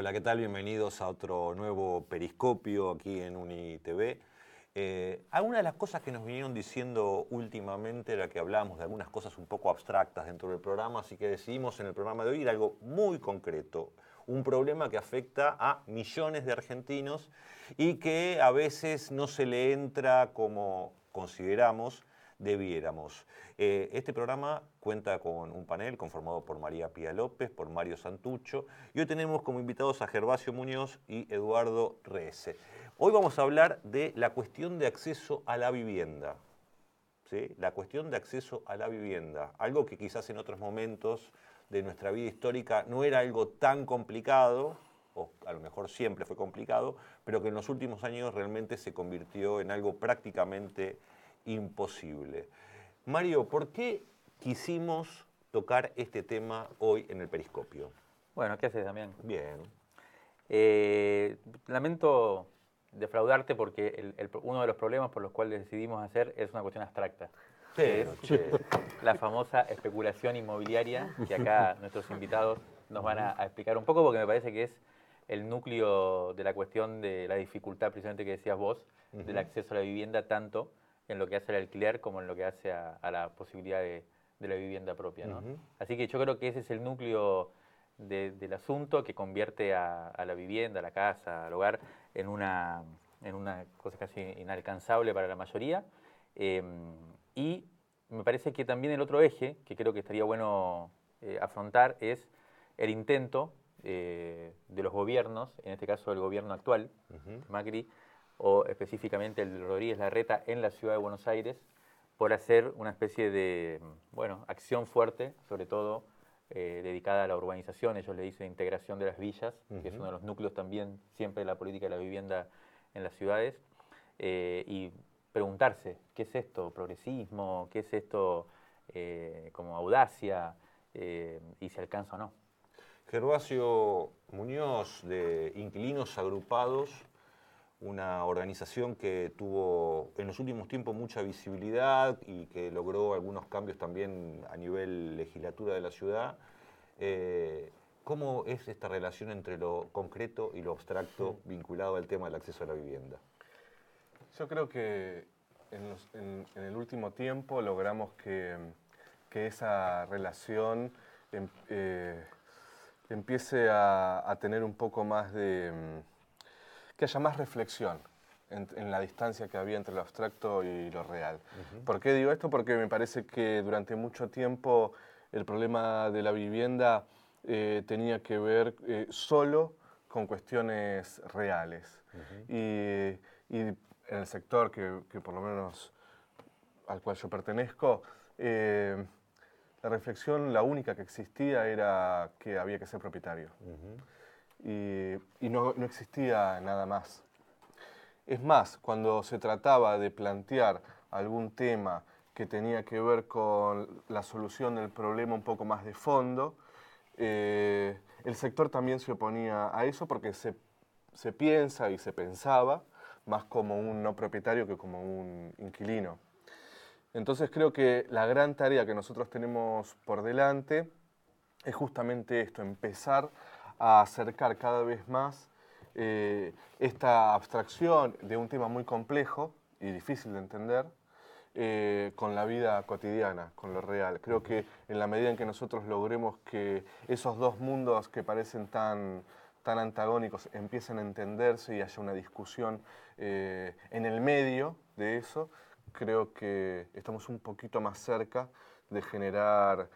Hola, ¿qué tal? Bienvenidos a otro nuevo periscopio aquí en UniTV. Eh, algunas de las cosas que nos vinieron diciendo últimamente, era que hablábamos de algunas cosas un poco abstractas dentro del programa, así que decidimos en el programa de hoy algo muy concreto, un problema que afecta a millones de argentinos y que a veces no se le entra como consideramos debiéramos. Eh, este programa cuenta con un panel conformado por María Pía López, por Mario Santucho, y hoy tenemos como invitados a Gervasio Muñoz y Eduardo Reese. Hoy vamos a hablar de la cuestión de acceso a la vivienda. ¿sí? La cuestión de acceso a la vivienda, algo que quizás en otros momentos de nuestra vida histórica no era algo tan complicado, o a lo mejor siempre fue complicado, pero que en los últimos años realmente se convirtió en algo prácticamente imposible. Mario, ¿por qué quisimos tocar este tema hoy en el periscopio? Bueno, ¿qué haces, Damián? Bien. Eh, lamento defraudarte porque uno de los problemas por los cuales decidimos hacer es una cuestión abstracta. Sí, es eh, la famosa especulación inmobiliaria que acá nuestros invitados nos van a, explicar un poco porque me parece que es el núcleo de la cuestión de la dificultad precisamente que decías vos del acceso a la vivienda tanto en lo que hace al alquiler como en lo que hace a, la posibilidad de, la vivienda propia. Así que yo creo que ese es el núcleo del asunto que convierte a, la vivienda, a la casa, al hogar en una, cosa casi inalcanzable para la mayoría. Em, y me parece que también el otro eje que creo que estaría bueno eh, afrontar es el intento eh, de los gobiernos, en este caso el gobierno actual, Macri, o específicamente el Rodríguez Larreta en la ciudad de Buenos Aires, por hacer una especie de bueno, acción fuerte, sobre todo eh, dedicada a la urbanización, ellos le dicen integración de las villas, que es uno de los núcleos también siempre de la política de la vivienda en las ciudades, eh, y preguntarse, ¿qué es esto? ¿Progresismo? ¿Qué es esto eh, como audacia? y si alcanza o no. Gervasio Muñoz, de Inquilinos Agrupados una organización que tuvo en los últimos tiempos mucha visibilidad y que logró algunos cambios también a nivel legislatura de la ciudad. Eh, ¿Cómo es esta relación entre lo concreto y lo abstracto vinculado al tema del acceso a la vivienda? Yo creo que en, el último tiempo logramos que, esa relación em, eh, empiece a, tener un poco más de que haya más reflexión en, la distancia que había entre lo abstracto y lo real. ¿Por qué digo esto? Porque me parece que durante mucho tiempo el problema de la vivienda eh, tenía que ver eh, solo con cuestiones reales. y, en el sector que, por lo menos al cual yo pertenezco, eh, la reflexión, la única que existía era que había que ser propietario y, no, existía nada más. Es más, cuando se trataba de plantear algún tema que tenía que ver con la solución del problema un poco más de fondo, eh, el sector también se oponía a eso porque se, piensa y se pensaba más como un no propietario que como un inquilino. Entonces creo que la gran tarea que nosotros tenemos por delante es justamente esto, empezar a acercar cada vez más eh, esta abstracción de un tema muy complejo y difícil de entender eh, con la vida cotidiana, con lo real. Creo que en la medida en que nosotros logremos que esos dos mundos que parecen tan, tan antagónicos empiecen a entenderse y haya una discusión eh, en el medio de eso, creo que estamos un poquito más cerca de generar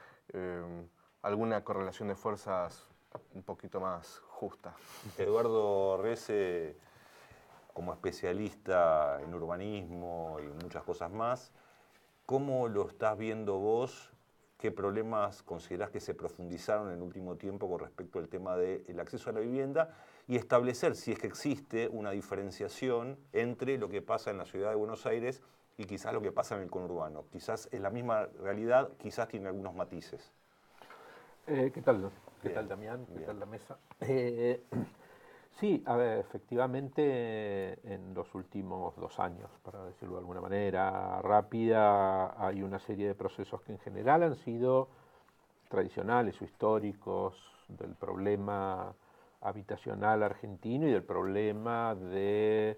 alguna correlación de fuerzas un poquito más justa. Eduardo Rece, como especialista en urbanismo y muchas cosas más, ¿cómo lo estás viendo vos? ¿Qué problemas considerás que se profundizaron en el último tiempo con respecto al tema del acceso a la vivienda? Y establecer si es que existe una diferenciación entre lo que pasa en la ciudad de Buenos Aires y quizás lo que pasa en el conurbano. Quizás es la misma realidad, quizás tiene algunos matices. Eh, ¿Qué tal? ¿Qué tal, Damián? ¿Qué tal la mesa? Eh, sí, efectivamente, en los últimos dos años, para decirlo de alguna manera rápida, hay una serie de procesos que en general han sido tradicionales o históricos del problema habitacional argentino y del problema del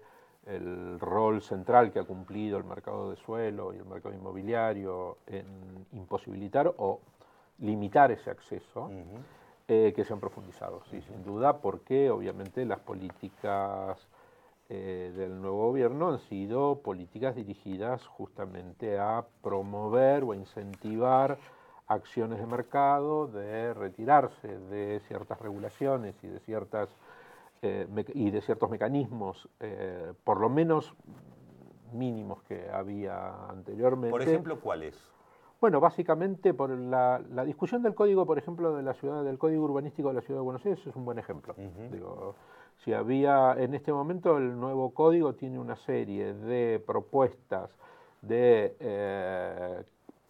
rol central que ha cumplido el mercado de suelo y el mercado inmobiliario en imposibilitar o limitar ese acceso, eh, que se han profundizado, sí, sin duda, porque obviamente las políticas eh, del nuevo gobierno han sido políticas dirigidas justamente a promover o a incentivar acciones de mercado, de retirarse de ciertas regulaciones y de ciertas eh, y de ciertos mecanismos, por lo menos mínimos que había anteriormente. Por ejemplo, ¿cuáles? Bueno, básicamente por la, discusión del código, por ejemplo, de la ciudad, del código urbanístico de la ciudad de Buenos Aires es un buen ejemplo. si había, en este momento el nuevo código tiene una serie de propuestas de eh,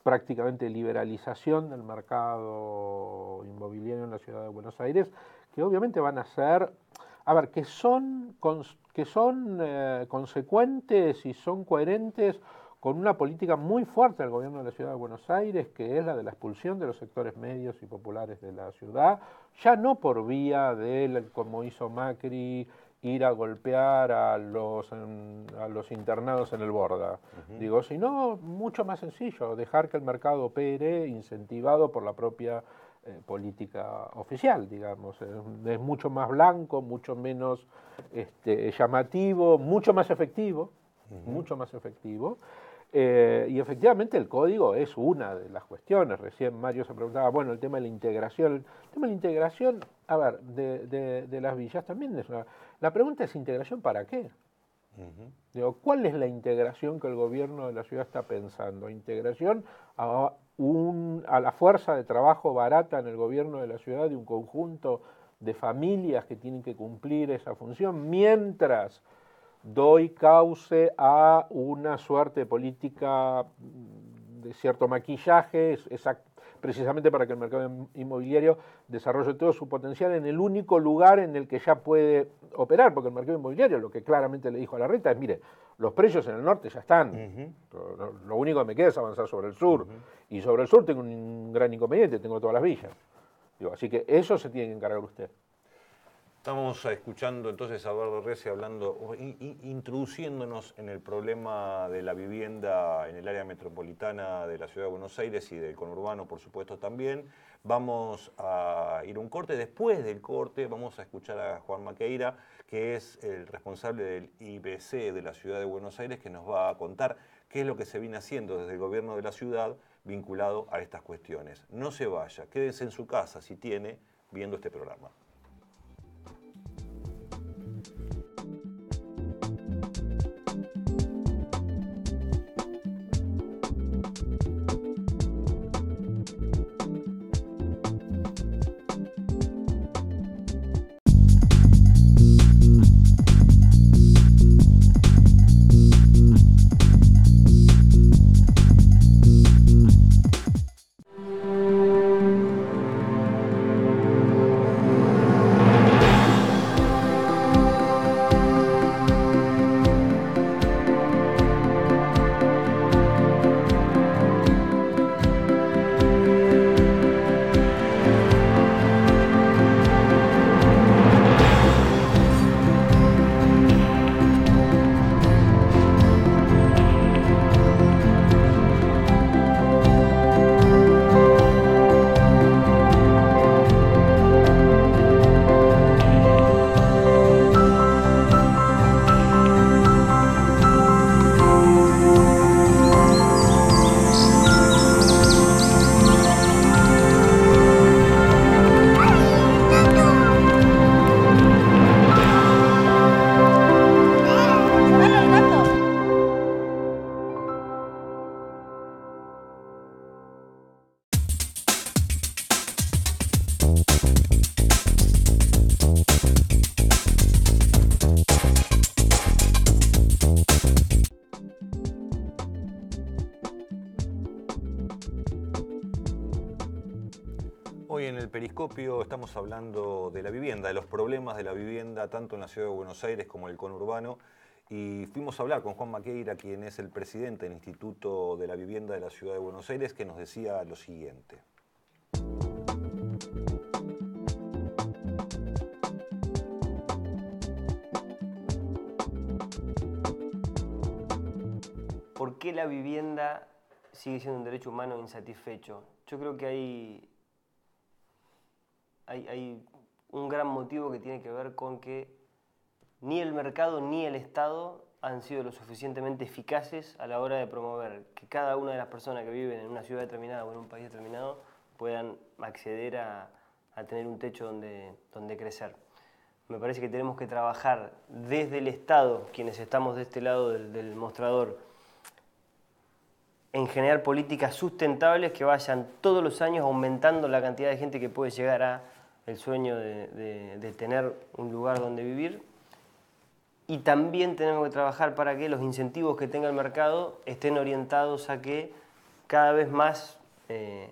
prácticamente liberalización del mercado inmobiliario en la ciudad de Buenos Aires, que obviamente van a ser, a ver, que son, que son eh, consecuentes y son coherentes con una política muy fuerte del gobierno de la ciudad de Buenos Aires, que es la de la expulsión de los sectores medios y populares de la ciudad, ya no por vía de, como hizo Macri, ir a golpear a los, em, internados en el borda, digo, sino mucho más sencillo, dejar que el mercado opere incentivado por la propia eh, política oficial, digamos. Es, mucho más blanco, mucho menos este, llamativo, mucho más efectivo, mucho más efectivo. Eh, y efectivamente el código es una de las cuestiones. Recién Mario se preguntaba, bueno, el tema de la integración. El tema de la integración, a ver, de, las villas también es La pregunta es, ¿integración para qué? ¿cuál es la integración que el gobierno de la ciudad está pensando? ¿Integración a, a la fuerza de trabajo barata en el gobierno de la ciudad de un conjunto de familias que tienen que cumplir esa función mientras doy cause a una suerte de política de cierto maquillaje, precisamente para que el mercado inmobiliario desarrolle todo su potencial en el único lugar en el que ya puede operar, porque el mercado inmobiliario lo que claramente le dijo a la renta es, mire, los precios en el norte ya están, lo, único que me queda es avanzar sobre el sur, y sobre el sur tengo un gran inconveniente, tengo todas las villas. así que eso se tiene que encargar usted. Estamos escuchando entonces a Eduardo Resi hablando, introduciéndonos en el problema de la vivienda en el área metropolitana de la ciudad de Buenos Aires y del conurbano, por supuesto, también. Vamos a ir a un corte. Después del corte, vamos a escuchar a Juan Maqueira, que es el responsable del IBC de la ciudad de Buenos Aires, que nos va a contar qué es lo que se viene haciendo desde el gobierno de la ciudad vinculado a estas cuestiones. No se vaya, quédense en su casa si tiene viendo este programa. Telescopio estamos hablando de la vivienda, de los problemas de la vivienda tanto en la ciudad de Buenos Aires como en el conurbano. Y fuimos a hablar con Juan Maqueira, quien es el presidente del Instituto de la Vivienda de la Ciudad de Buenos Aires, que nos decía lo siguiente. ¿Por qué la vivienda sigue siendo un derecho humano insatisfecho? Yo creo que hay hay, un gran motivo que tiene que ver con que ni el mercado ni el Estado han sido lo suficientemente eficaces a la hora de promover que cada una de las personas que viven en una ciudad determinada o en un país determinado puedan acceder a, tener un techo donde, donde crecer. Me parece que tenemos que trabajar desde el Estado, quienes estamos de este lado del mostrador, en generar políticas sustentables que vayan todos los años aumentando la cantidad de gente que puede llegar a el sueño de, tener un lugar donde vivir. Y también tenemos que trabajar para que los incentivos que tenga el mercado estén orientados a que cada vez más eh,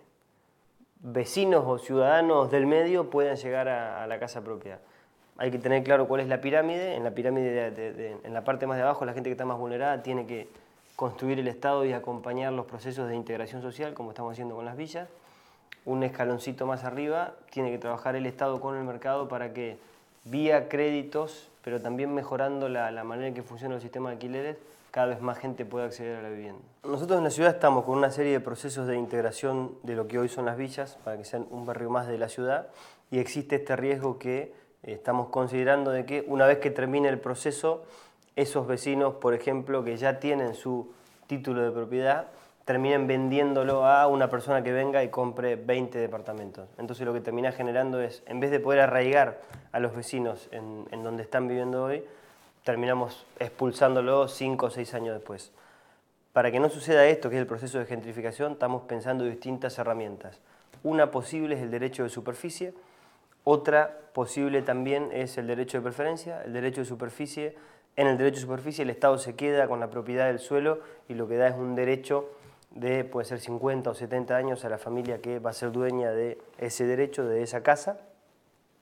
vecinos o ciudadanos del medio puedan llegar a, la casa propia. Hay que tener claro cuál es la pirámide. En la pirámide, en la parte más de abajo, la gente que está más vulnerada tiene que construir el Estado y acompañar los procesos de integración social, como estamos haciendo con las villas un escaloncito más arriba, tiene que trabajar el Estado con el mercado para que vía créditos, pero también mejorando la, manera en que funciona el sistema de alquileres, cada vez más gente pueda acceder a la vivienda. Nosotros en la ciudad estamos con una serie de procesos de integración de lo que hoy son las villas, para que sean un barrio más de la ciudad, y existe este riesgo que eh, estamos considerando de que una vez que termine el proceso, esos vecinos, por ejemplo, que ya tienen su título de propiedad, terminen vendiéndolo a una persona que venga y compre 20 departamentos. Entonces lo que termina generando es, en vez de poder arraigar a los vecinos en, donde están viviendo hoy, terminamos expulsándolo 5 o 6 años después. Para que no suceda esto, que es el proceso de gentrificación, estamos pensando distintas herramientas. Una posible es el derecho de superficie, otra posible también es el derecho de preferencia, el derecho de superficie. En el derecho de superficie el Estado se queda con la propiedad del suelo y lo que da es un derecho de, puede ser 50 o 70 años, a la familia que va a ser dueña de ese derecho, de esa casa.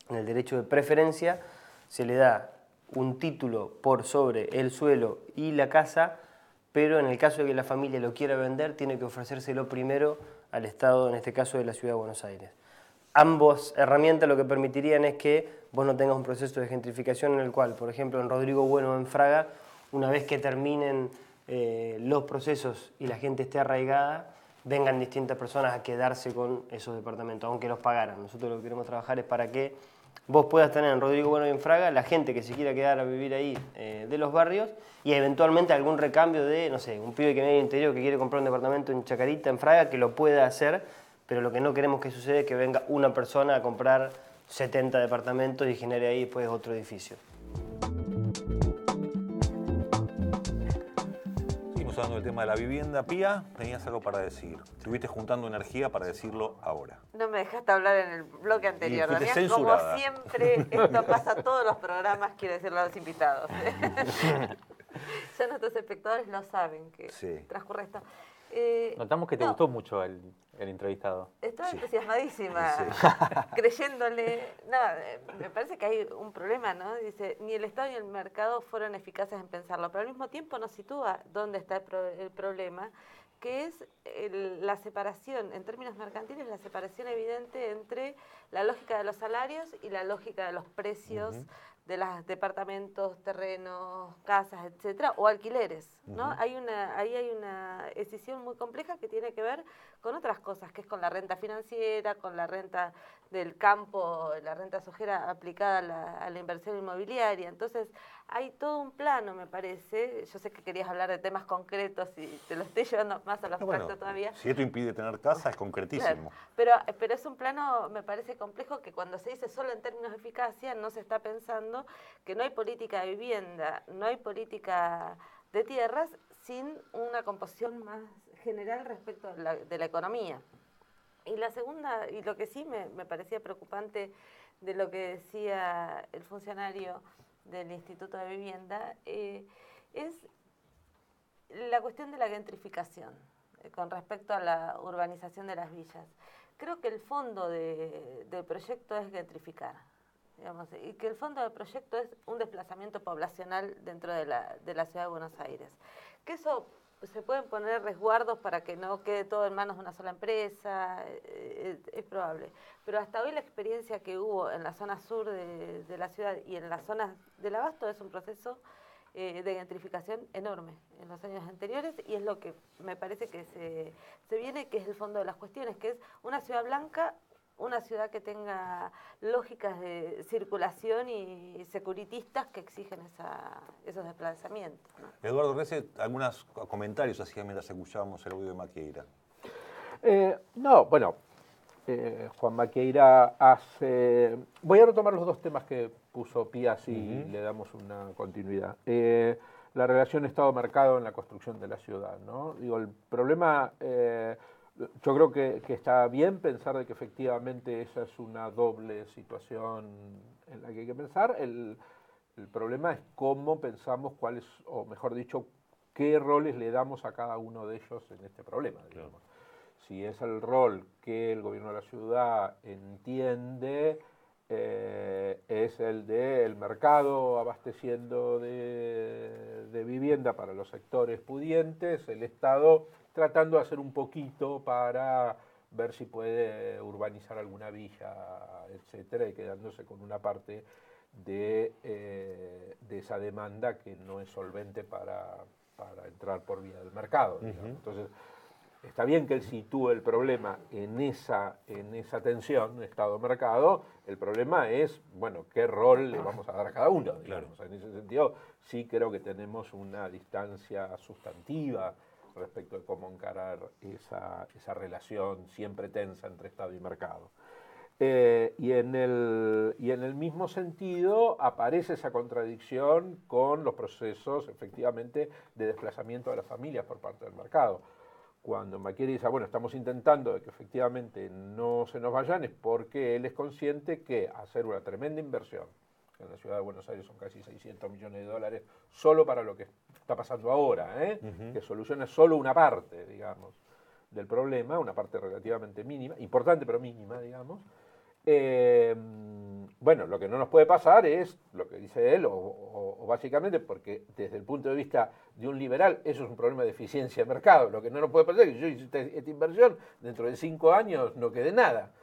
En el derecho de preferencia se le da un título por sobre el suelo y la casa, pero en el caso de que la familia lo quiera vender, tiene que ofrecérselo primero al Estado, en este caso de la Ciudad de Buenos Aires. Ambos herramientas lo que permitirían es que vos no tengas un proceso de gentrificación en el cual, por ejemplo, en Rodrigo Bueno o en Fraga, una vez que terminen eh, los procesos y la gente esté arraigada, vengan distintas personas a quedarse con esos departamentos, aunque los pagaran. Nosotros lo que queremos trabajar es para que vos puedas tener en Rodrigo Bueno y en Fraga la gente que se quiera quedar a vivir ahí eh, de los barrios y eventualmente algún recambio de, no sé, un pibe que viene del interior que quiere comprar un departamento en Chacarita, en Fraga, que lo pueda hacer, pero lo que no queremos que suceda es que venga una persona a comprar 70 departamentos y genere ahí después pues, otro edificio. hablando del tema de la vivienda. Pía, tenías algo para decir. Estuviste juntando energía para decirlo ahora. No me dejaste hablar en el bloque anterior, Damián. Como siempre, esto pasa todos los programas, quiero decirlo a los invitados. ya nuestros espectadores lo saben que sí. transcurre esto. Eh, Notamos que te gustó mucho el el entrevistado. Estaba entusiasmadísima, creyéndole. No, eh, me parece que hay un problema, ¿no? Dice, ni el Estado ni el mercado fueron eficaces en pensarlo, pero al mismo tiempo nos sitúa dónde está el, problema, que es la separación, en términos mercantiles, la separación evidente entre la lógica de los salarios y la lógica de los precios de los departamentos, terrenos, casas, etcétera, o alquileres, ¿no? Hay una, ahí hay una decisión muy compleja que tiene que ver con otras cosas, que es con la renta financiera, con la renta del campo, la renta sujera aplicada a la, inversión inmobiliaria. Entonces, hay todo un plano, me parece. Yo sé que querías hablar de temas concretos y te lo estoy llevando más a los ah, no, todavía. Si esto impide tener casa, es concretísimo. Pero, pero es un plano, me parece complejo, que cuando se dice solo en términos de eficacia, no se está pensando que no hay política de vivienda, no hay política de tierras sin una composición más general respecto de la economía. Y la segunda, y lo que sí me, parecía preocupante de lo que decía el funcionario del Instituto de Vivienda, eh, es la cuestión de la gentrificación eh, con respecto a la urbanización de las villas. Creo que el fondo de, del proyecto es gentrificar, digamos, y que el fondo del proyecto es un desplazamiento poblacional dentro de la, de la ciudad de Buenos Aires. Que eso se pueden poner resguardos para que no quede todo en manos de una sola empresa, eh, eh, es, probable. Pero hasta hoy la experiencia que hubo en la zona sur de, la ciudad y en las zonas del abasto es un proceso eh, de gentrificación enorme en los años anteriores y es lo que me parece que se, se viene, que es el fondo de las cuestiones, que es una ciudad blanca una ciudad que tenga lógicas de circulación y securitistas que exigen esos desplazamientos. Eduardo Rece, algunos comentarios hacía mientras escuchábamos el audio de Maqueira eh, no, bueno, eh, Juan Maqueira hace... Voy a retomar los dos temas que puso Pías y le damos una continuidad. Eh, la relación Estado-mercado en la construcción de la ciudad, ¿no? Digo, el problema yo creo que, está bien pensar de que efectivamente esa es una doble situación en la que hay que pensar. El, problema es cómo pensamos cuáles, o mejor dicho, qué roles le damos a cada uno de ellos en este problema. Si es el rol que el gobierno de la ciudad entiende, eh, es el del mercado abasteciendo de vivienda para los sectores pudientes, el Estado tratando de hacer un poquito para ver si puede urbanizar alguna villa, etcétera, y quedándose con una parte de, eh, esa demanda que no es solvente para, entrar por vía del mercado. Entonces, está bien que él sitúe el problema en esa, en esa tensión, Estado-mercado, el problema es, bueno, qué rol le vamos a dar a cada uno. En ese sentido, sí creo que tenemos una distancia sustantiva respecto de cómo encarar esa, esa relación siempre tensa entre Estado y mercado. Eh, y, en el, mismo sentido aparece esa contradicción con los procesos efectivamente de desplazamiento de las familias por parte del mercado. Cuando Maquiri dice, ah, bueno, estamos intentando de que efectivamente no se nos vayan, es porque él es consciente que hacer una tremenda inversión en la ciudad de Buenos Aires son casi 600 millones de dólares, solo para lo que está pasando ahora, ¿eh? que soluciona solo una parte, digamos, del problema, una parte relativamente mínima, importante pero mínima, digamos. Eh, bueno, lo que no nos puede pasar es lo que dice él, o, básicamente porque desde el punto de vista de un liberal, eso es un problema de eficiencia de mercado. Lo que no nos puede pasar es que yo hice esta, esta inversión, dentro de cinco años no quede nada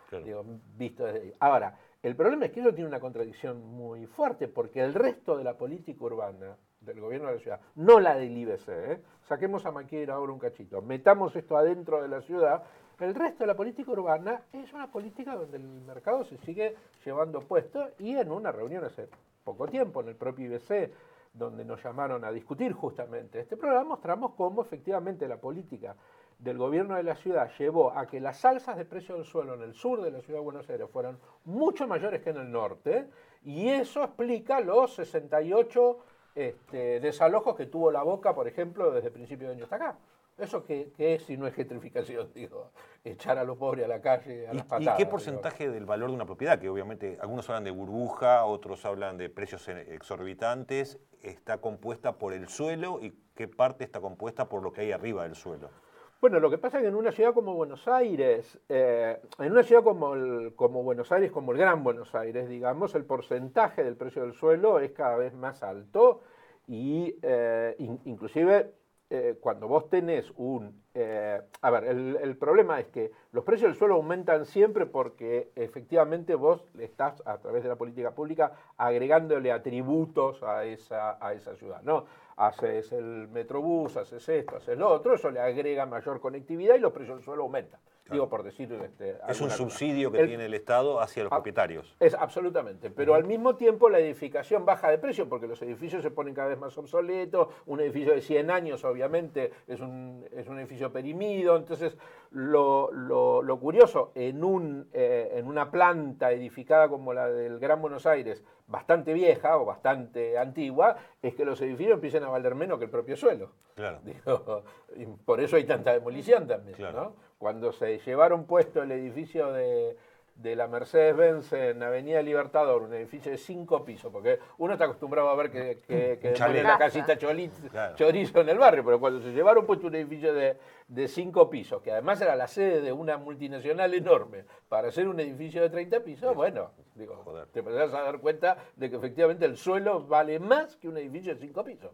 visto Ahora, el problema es que ello tiene una contradicción muy fuerte, porque el resto de la política urbana del gobierno de la ciudad, no la del IBC, ¿eh? saquemos a Maquiera ahora un cachito, metamos esto adentro de la ciudad, el resto de la política urbana es una política donde el mercado se sigue llevando puesto y en una reunión hace poco tiempo en el propio IBC, donde nos llamaron a discutir justamente este programa, mostramos cómo efectivamente la política del gobierno de la ciudad llevó a que las alzas de precio del suelo en el sur de la ciudad de Buenos Aires fueran mucho mayores que en el norte, y eso explica los 68 este, desalojos que tuvo la boca, por ejemplo, desde principios de año hasta acá. Eso que, es si no es gentrificación, digo, echar a los pobres a la calle, a las ¿Y qué porcentaje del valor de una propiedad? Que obviamente algunos hablan de burbuja, otros hablan de precios exorbitantes. ¿Está compuesta por el suelo y qué parte está compuesta por lo que hay arriba del suelo? Bueno, lo que pasa es que en una ciudad como Buenos Aires, eh, en una ciudad como, Buenos Aires, como el Gran Buenos Aires, digamos, el porcentaje del precio del suelo es cada vez más alto y eh, inclusive eh, cuando vos tenés un... a ver, el, problema es que los precios del suelo aumentan siempre porque efectivamente vos le estás a través de la política pública agregándole atributos a esa, a esa ciudad, ¿no? haces el metrobús, haces esto, haces lo otro, eso le agrega mayor conectividad y los precios del suelo aumentan. Este, es un subsidio que tiene el Estado hacia los ah, propietarios. Es absolutamente. Pero al mismo tiempo la edificación baja de precio porque los edificios se ponen cada vez más obsoletos. Un edificio de 100 años, obviamente, es un, es un edificio perimido. Entonces, lo, curioso, en, un, eh, en una planta edificada como la del Gran Buenos Aires, bastante vieja o bastante antigua, es que los edificios empiezan a valer menos que el propio suelo. Claro. y por eso hay tanta demolición también. ¿no? cuando se llevaron puesto el edificio de, la Mercedes-Benz en Avenida Libertador, un edificio de cinco pisos, porque uno está acostumbrado a ver que, que, que la casita chorizo, en el barrio, pero cuando se llevaron puesto un edificio de, de, cinco pisos, que además era la sede de una multinacional enorme, para hacer un edificio de 30 pisos, bueno, digo, te vas a dar cuenta de que efectivamente el suelo vale más que un edificio de cinco pisos.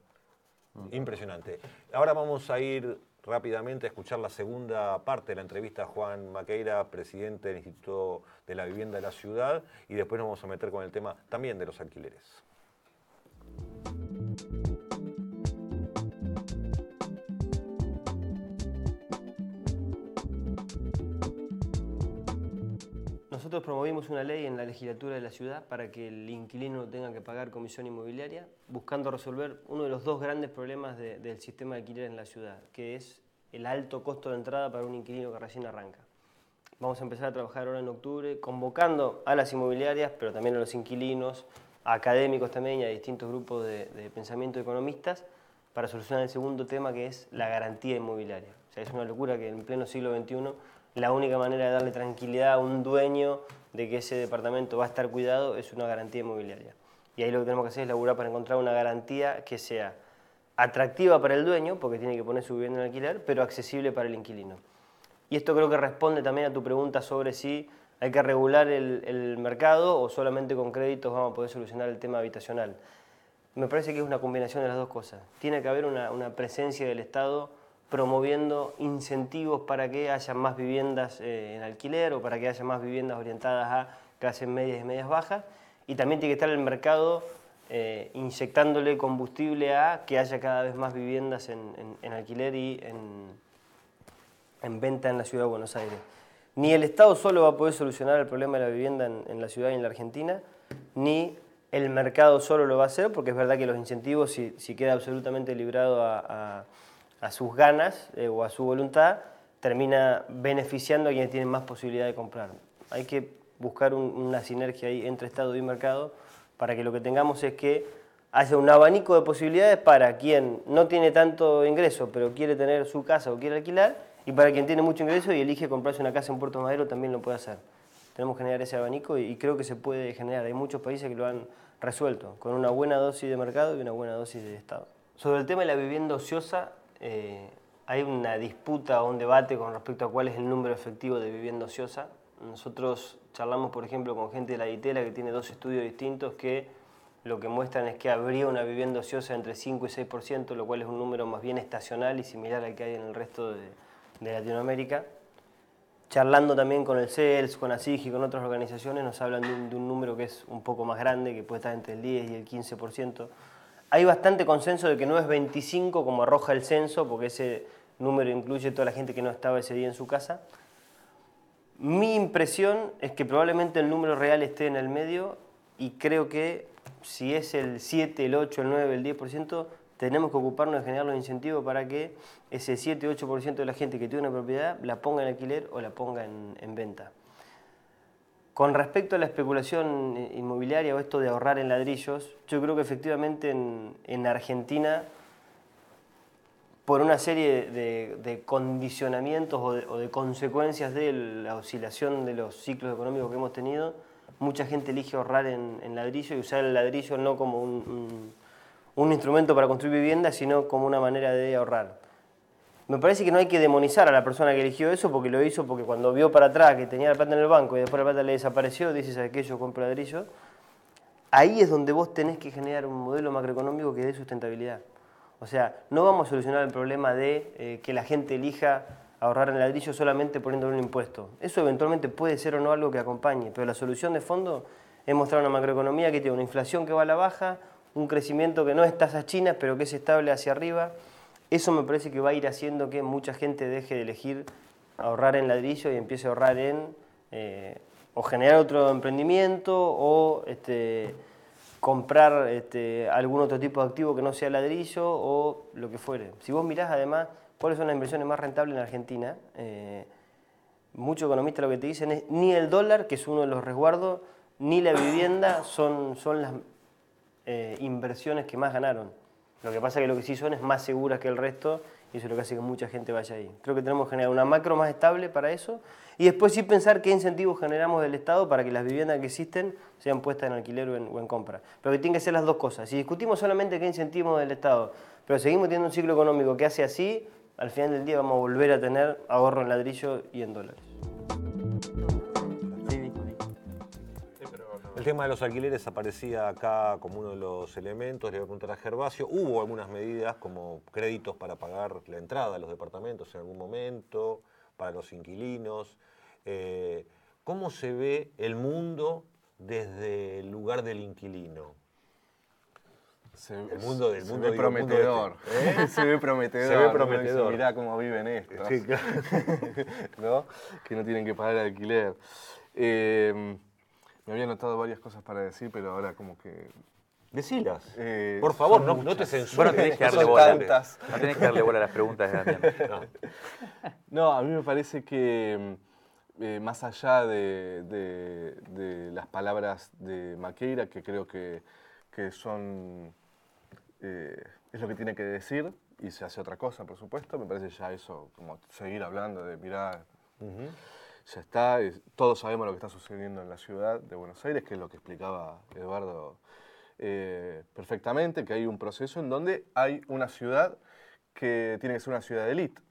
Mm, impresionante. Ahora vamos a ir rápidamente escuchar la segunda parte de la entrevista a Juan Maqueira, presidente del Instituto de la Vivienda de la Ciudad, y después nos vamos a meter con el tema también de los alquileres. Nosotros promovimos una ley en la legislatura de la ciudad para que el inquilino no tenga que pagar comisión inmobiliaria, buscando resolver uno de los dos grandes problemas del sistema de alquiler en la ciudad, que es el alto costo de entrada para un inquilino que recién arranca. Vamos a empezar a trabajar ahora en octubre, convocando a las inmobiliarias, pero también a los inquilinos, a académicos también y a distintos grupos de, pensamiento economistas, para solucionar el segundo tema que es la garantía inmobiliaria. O sea, es una locura que en pleno siglo XXI la única manera de darle tranquilidad a un dueño de que ese departamento va a estar cuidado es una garantía inmobiliaria. Y ahí lo que tenemos que hacer es laburar para encontrar una garantía que sea atractiva para el dueño, porque tiene que poner su vivienda en alquiler, pero accesible para el inquilino. Y esto creo que responde también a tu pregunta sobre si hay que regular el, mercado o solamente con créditos vamos a poder solucionar el tema habitacional. Me parece que es una combinación de las dos cosas. Tiene que haber una presencia del Estado promoviendo incentivos para que haya más viviendas eh, en alquiler o para que haya más viviendas orientadas a clases medias y medias bajas. Y también tiene que estar el mercado eh, inyectándole combustible a que haya cada vez más viviendas en, alquiler y en, venta en la ciudad de Buenos Aires. Ni el Estado solo va a poder solucionar el problema de la vivienda en la ciudad y en la Argentina, ni el mercado solo lo va a hacer, porque es verdad que los incentivos, si, queda absolutamente librado a, a sus ganas eh, o a su voluntad, termina beneficiando a quienes tienen más posibilidad de comprar. Hay que buscar una sinergia ahí entre Estado y mercado para que lo que tengamos es que haya un abanico de posibilidades para quien no tiene tanto ingreso pero quiere tener su casa o quiere alquilar y para quien tiene mucho ingreso y elige comprarse una casa en Puerto Madero también lo puede hacer. Tenemos que generar ese abanico y creo que se puede generar. Hay muchos países que lo han resuelto con una buena dosis de mercado y una buena dosis de Estado. Sobre el tema de la vivienda ociosa, eh, hay una disputa o un debate con respecto a cuál es el número efectivo de vivienda ociosa. Nosotros charlamos, por ejemplo, con gente de la ITELA que tiene dos estudios distintos que lo que muestran es que habría una vivienda ociosa entre 5 y 6%, lo cual es un número más bien estacional y similar al que hay en el resto de, Latinoamérica. Charlando también con el CELS, con ASIG y con otras organizaciones, nos hablan de un, de un número que es un poco más grande, que puede estar entre el 10 y el 15% hay bastante consenso de que no es 25 como arroja el censo, porque ese número incluye toda la gente que no estaba ese día en su casa. Mi impresión es que probablemente el número real esté en el medio y creo que si es el 7, el 8, el 9, el 10%, tenemos que ocuparnos de generar los incentivos para que ese 7, 8% de la gente que tiene una propiedad la ponga en alquiler o la ponga en venta. Con respecto a la especulación eh, inmobiliaria o esto de ahorrar en ladrillos, yo creo que efectivamente en, Argentina, por una serie de, condicionamientos o de, consecuencias de la oscilación de los ciclos económicos que hemos tenido, mucha gente elige ahorrar en, ladrillo y usar el ladrillo no como un, un instrumento para construir vivienda, sino como una manera de ahorrar. Me parece que no hay que demonizar a la persona que eligió eso porque lo hizo porque cuando vio para atrás que tenía la plata en el banco y después la plata le desapareció, dices aquello, compro ladrillo. Ahí es donde vos tenés que generar un modelo macroeconómico que dé sustentabilidad. O sea, no vamos a solucionar el problema de eh, que la gente elija ahorrar en ladrillo solamente poniendo un impuesto. Eso eventualmente puede ser o no algo que acompañe, pero la solución de fondo es mostrar una macroeconomía que tiene una inflación que va a la baja, un crecimiento que no es tasa china, pero que es estable hacia arriba, eso me parece que va a ir haciendo que mucha gente deje de elegir ahorrar en ladrillo y empiece a ahorrar en eh, o generar otro emprendimiento o este, comprar este, algún otro tipo de activo que no sea ladrillo o lo que fuere. Si vos mirás además cuáles son las inversiones más rentables en Argentina, eh, muchos economistas lo que te dicen es ni el dólar, que es uno de los resguardos, ni la vivienda son, son las eh, inversiones que más ganaron. Lo que pasa es que lo que sí son es más seguras que el resto y eso es lo que hace que mucha gente vaya ahí. Creo que tenemos que generar una macro más estable para eso y después sí pensar qué incentivos generamos del Estado para que las viviendas que existen sean puestas en alquiler o en, compra. Pero que tienen que ser las dos cosas. Si discutimos solamente qué incentivos del Estado, pero seguimos teniendo un ciclo económico que hace así, al final del día vamos a volver a tener ahorro en ladrillo y en dólares. El tema de los alquileres aparecía acá como uno de los elementos, le voy a preguntar a Gervasio. Hubo algunas medidas como créditos para pagar la entrada a los departamentos en algún momento, para los inquilinos. Eh, ¿Cómo se ve el mundo desde el lugar del inquilino? Se, el mundo del mundo, ve este. prometedor. ¿Eh? se ve prometedor. Se ve prometedor. Mirá cómo viven estos. Que no tienen que pagar el alquiler. Eh, me había anotado varias cosas para decir, pero ahora como que Decilas. Eh, por favor, no, no, te censures. Bueno, tenés que darle bola. No tenés que darle bola a las preguntas de No. no. a mí me parece que eh, más allá de, de, las palabras de Maqueira, que creo que, que son. Eh, es lo que tiene que decir, y se hace otra cosa, por supuesto, me parece ya eso, como seguir hablando de mirar ya está, todos sabemos lo que está sucediendo en la ciudad de Buenos Aires, que es lo que explicaba Eduardo eh, perfectamente, que hay un proceso en donde hay una ciudad que tiene que ser una ciudad de élite.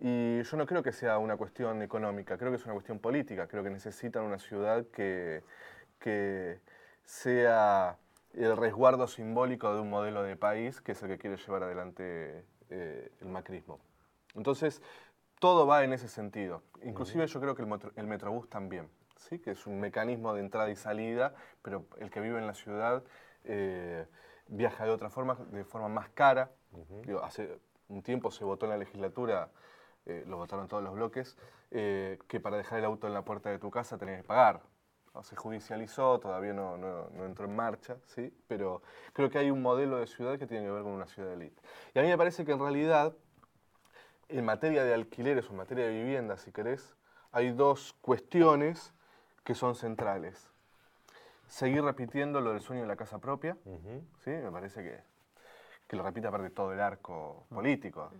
Y yo no creo que sea una cuestión económica, creo que es una cuestión política, creo que necesitan una ciudad que, sea el resguardo simbólico de un modelo de país que es el que quiere llevar adelante eh, el macrismo. Entonces, todo va en ese sentido. Inclusive yo creo que el, el, Metrobús también, ¿sí? que es un mecanismo de entrada y salida, pero el que vive en la ciudad eh, viaja de otra forma, de forma más cara. hace un tiempo se votó en la legislatura, eh, lo votaron todos los bloques, eh, que para dejar el auto en la puerta de tu casa tenías que pagar. se judicializó, todavía no, entró en marcha, ¿sí? pero creo que hay un modelo de ciudad que tiene que ver con una ciudad de élite. Y a mí me parece que en realidad en materia de alquileres o en materia de vivienda, si querés, hay dos cuestiones que son centrales. Seguir repitiendo lo del sueño de la casa propia, me parece que, lo repite aparte todo el arco político.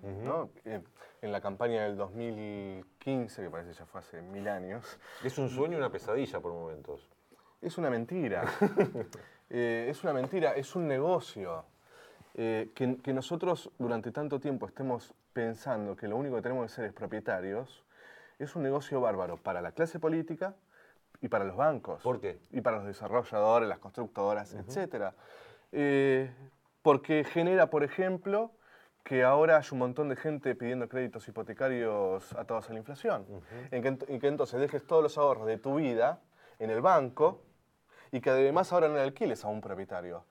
Eh, en la campaña del 2015, que parece ya fue hace mil años. Es un sueño y una pesadilla por momentos. Es una mentira. Eh, es una mentira, es un negocio. Eh, que, que nosotros durante tanto tiempo estemos pensando que lo único que tenemos que ser es propietarios, es un negocio bárbaro para la clase política y para los bancos. ¿Por qué? Y para los desarrolladores, las constructoras, etc. etcétera. Eh, porque genera, por ejemplo, que ahora hay un montón de gente pidiendo créditos hipotecarios atados a la inflación. en, que, que, entonces dejes todos los ahorros de tu vida en el banco y que además ahora no le alquiles a un propietario,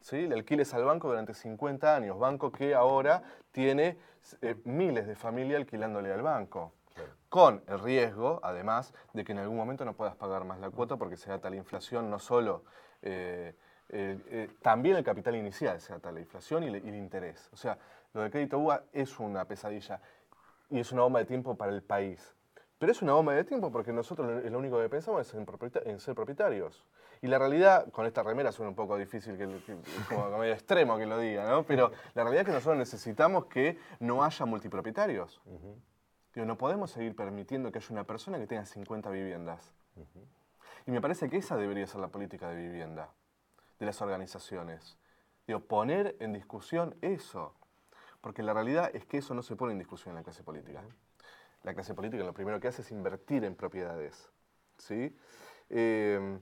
¿sí? Le alquiles al banco durante 50 años, banco que ahora tiene eh, miles de familias alquilándole al banco. Con el riesgo, además, de que en algún momento no puedas pagar más la cuota porque se tal la inflación, no solo eh, eh, también el capital inicial se ata la inflación y, el interés. O sea, lo del crédito UA es una pesadilla y es una bomba de tiempo para el país. Pero es una bomba de tiempo porque nosotros lo único que pensamos es en ser propietarios. Y la realidad, con esta remera suena un poco difícil, que, como medio extremo que lo diga, ¿no? Pero la realidad es que nosotros necesitamos que no haya multipropietarios. no podemos seguir permitiendo que haya una persona que tenga 50 viviendas. Y me parece que esa debería ser la política de vivienda de las organizaciones. Digo, poner en discusión eso. Porque la realidad es que eso no se pone en discusión en la clase política. La clase política lo primero que hace es invertir en propiedades. ¿sí? Eh,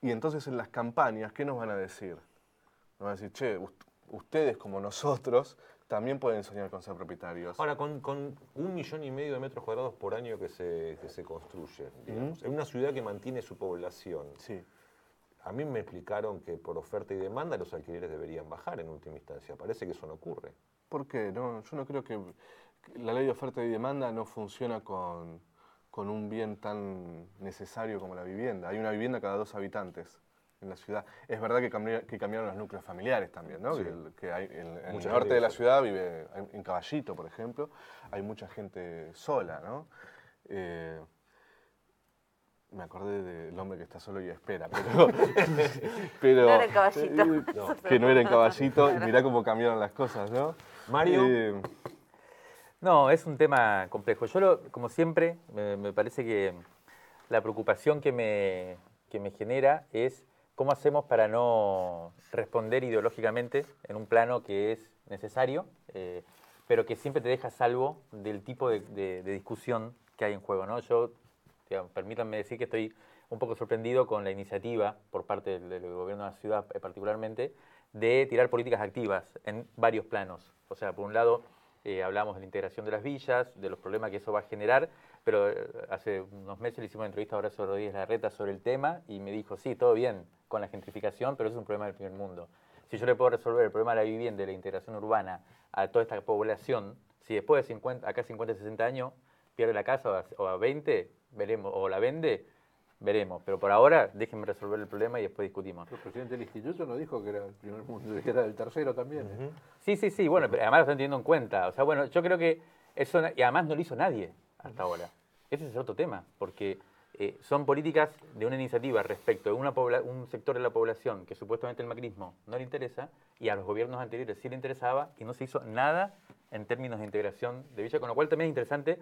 y entonces en las campañas, ¿qué nos van a decir? Nos van a decir, che, ustedes como nosotros también pueden soñar con ser propietarios. Ahora, con, un millón y medio de metros cuadrados por año que se, construye, digamos, en una ciudad que mantiene su población. Sí. A mí me explicaron que por oferta y demanda los alquileres deberían bajar en última instancia. Parece que eso no ocurre. ¿Por qué? No, yo no creo que la ley de oferta y demanda no funciona con, con un bien tan necesario como la vivienda. Hay una vivienda cada dos habitantes en la ciudad. Es verdad que, que cambiaron los núcleos familiares también, ¿no? Que, hay, en, el norte de la ciudad vive, en Caballito, por ejemplo, hay mucha gente sola, ¿no? Eh, me acordé del hombre que está solo y espera, pero... pero no era en caballito. Eh, que no era en caballito, y mirá cómo cambiaron las cosas, ¿no? Mario... Eh, no, es un tema complejo. Yo, como siempre, me, parece que la preocupación que me, genera es cómo hacemos para no responder ideológicamente en un plano que es necesario, eh, pero que siempre te deja salvo del tipo de, discusión que hay en juego. ¿no? Yo, permítanme decir que estoy un poco sorprendido con la iniciativa por parte del, gobierno de la ciudad, eh, particularmente, de tirar políticas activas en varios planos. O sea, por un lado eh, hablamos de la integración de las villas, de los problemas que eso va a generar, pero eh, hace unos meses le hicimos una entrevista a Horacio Rodríguez Larreta sobre el tema y me dijo, sí, todo bien con la gentrificación, pero eso es un problema del primer mundo. Si yo le puedo resolver el problema de la vivienda y la integración urbana a toda esta población, si después de 50, acá 50, 60 años pierde la casa o a, o a 20, veremos, o la vende, veremos. Pero por ahora déjenme resolver el problema y después discutimos. El presidente del instituto no dijo que era el primer mundo, que era el tercero también. ¿eh? Sí, sí, sí, bueno, pero además lo están teniendo en cuenta. O sea, bueno, yo creo que eso, y además no lo hizo nadie hasta ahora. Ese es otro tema, porque eh, son políticas de una iniciativa respecto de una un sector de la población que supuestamente el macrismo no le interesa y a los gobiernos anteriores sí le interesaba y no se hizo nada en términos de integración de Villa, con lo cual también es interesante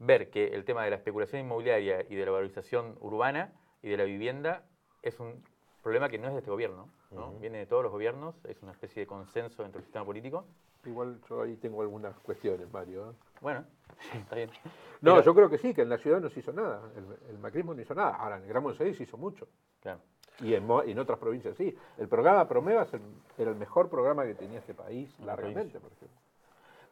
ver que el tema de la especulación inmobiliaria y de la valorización urbana y de la vivienda es un problema que no es de este gobierno, ¿no? viene de todos los gobiernos, es una especie de consenso entre el sistema político. Igual yo ahí tengo algunas cuestiones, Mario. ¿eh? Bueno, está bien. No, yo creo que sí, que en la ciudad no se hizo nada, el, macrismo no hizo nada, ahora en el Gran Buenos Aires se hizo mucho. Y en, otras provincias sí. El programa promueva era el mejor programa que tenía este país, largamente, por ejemplo.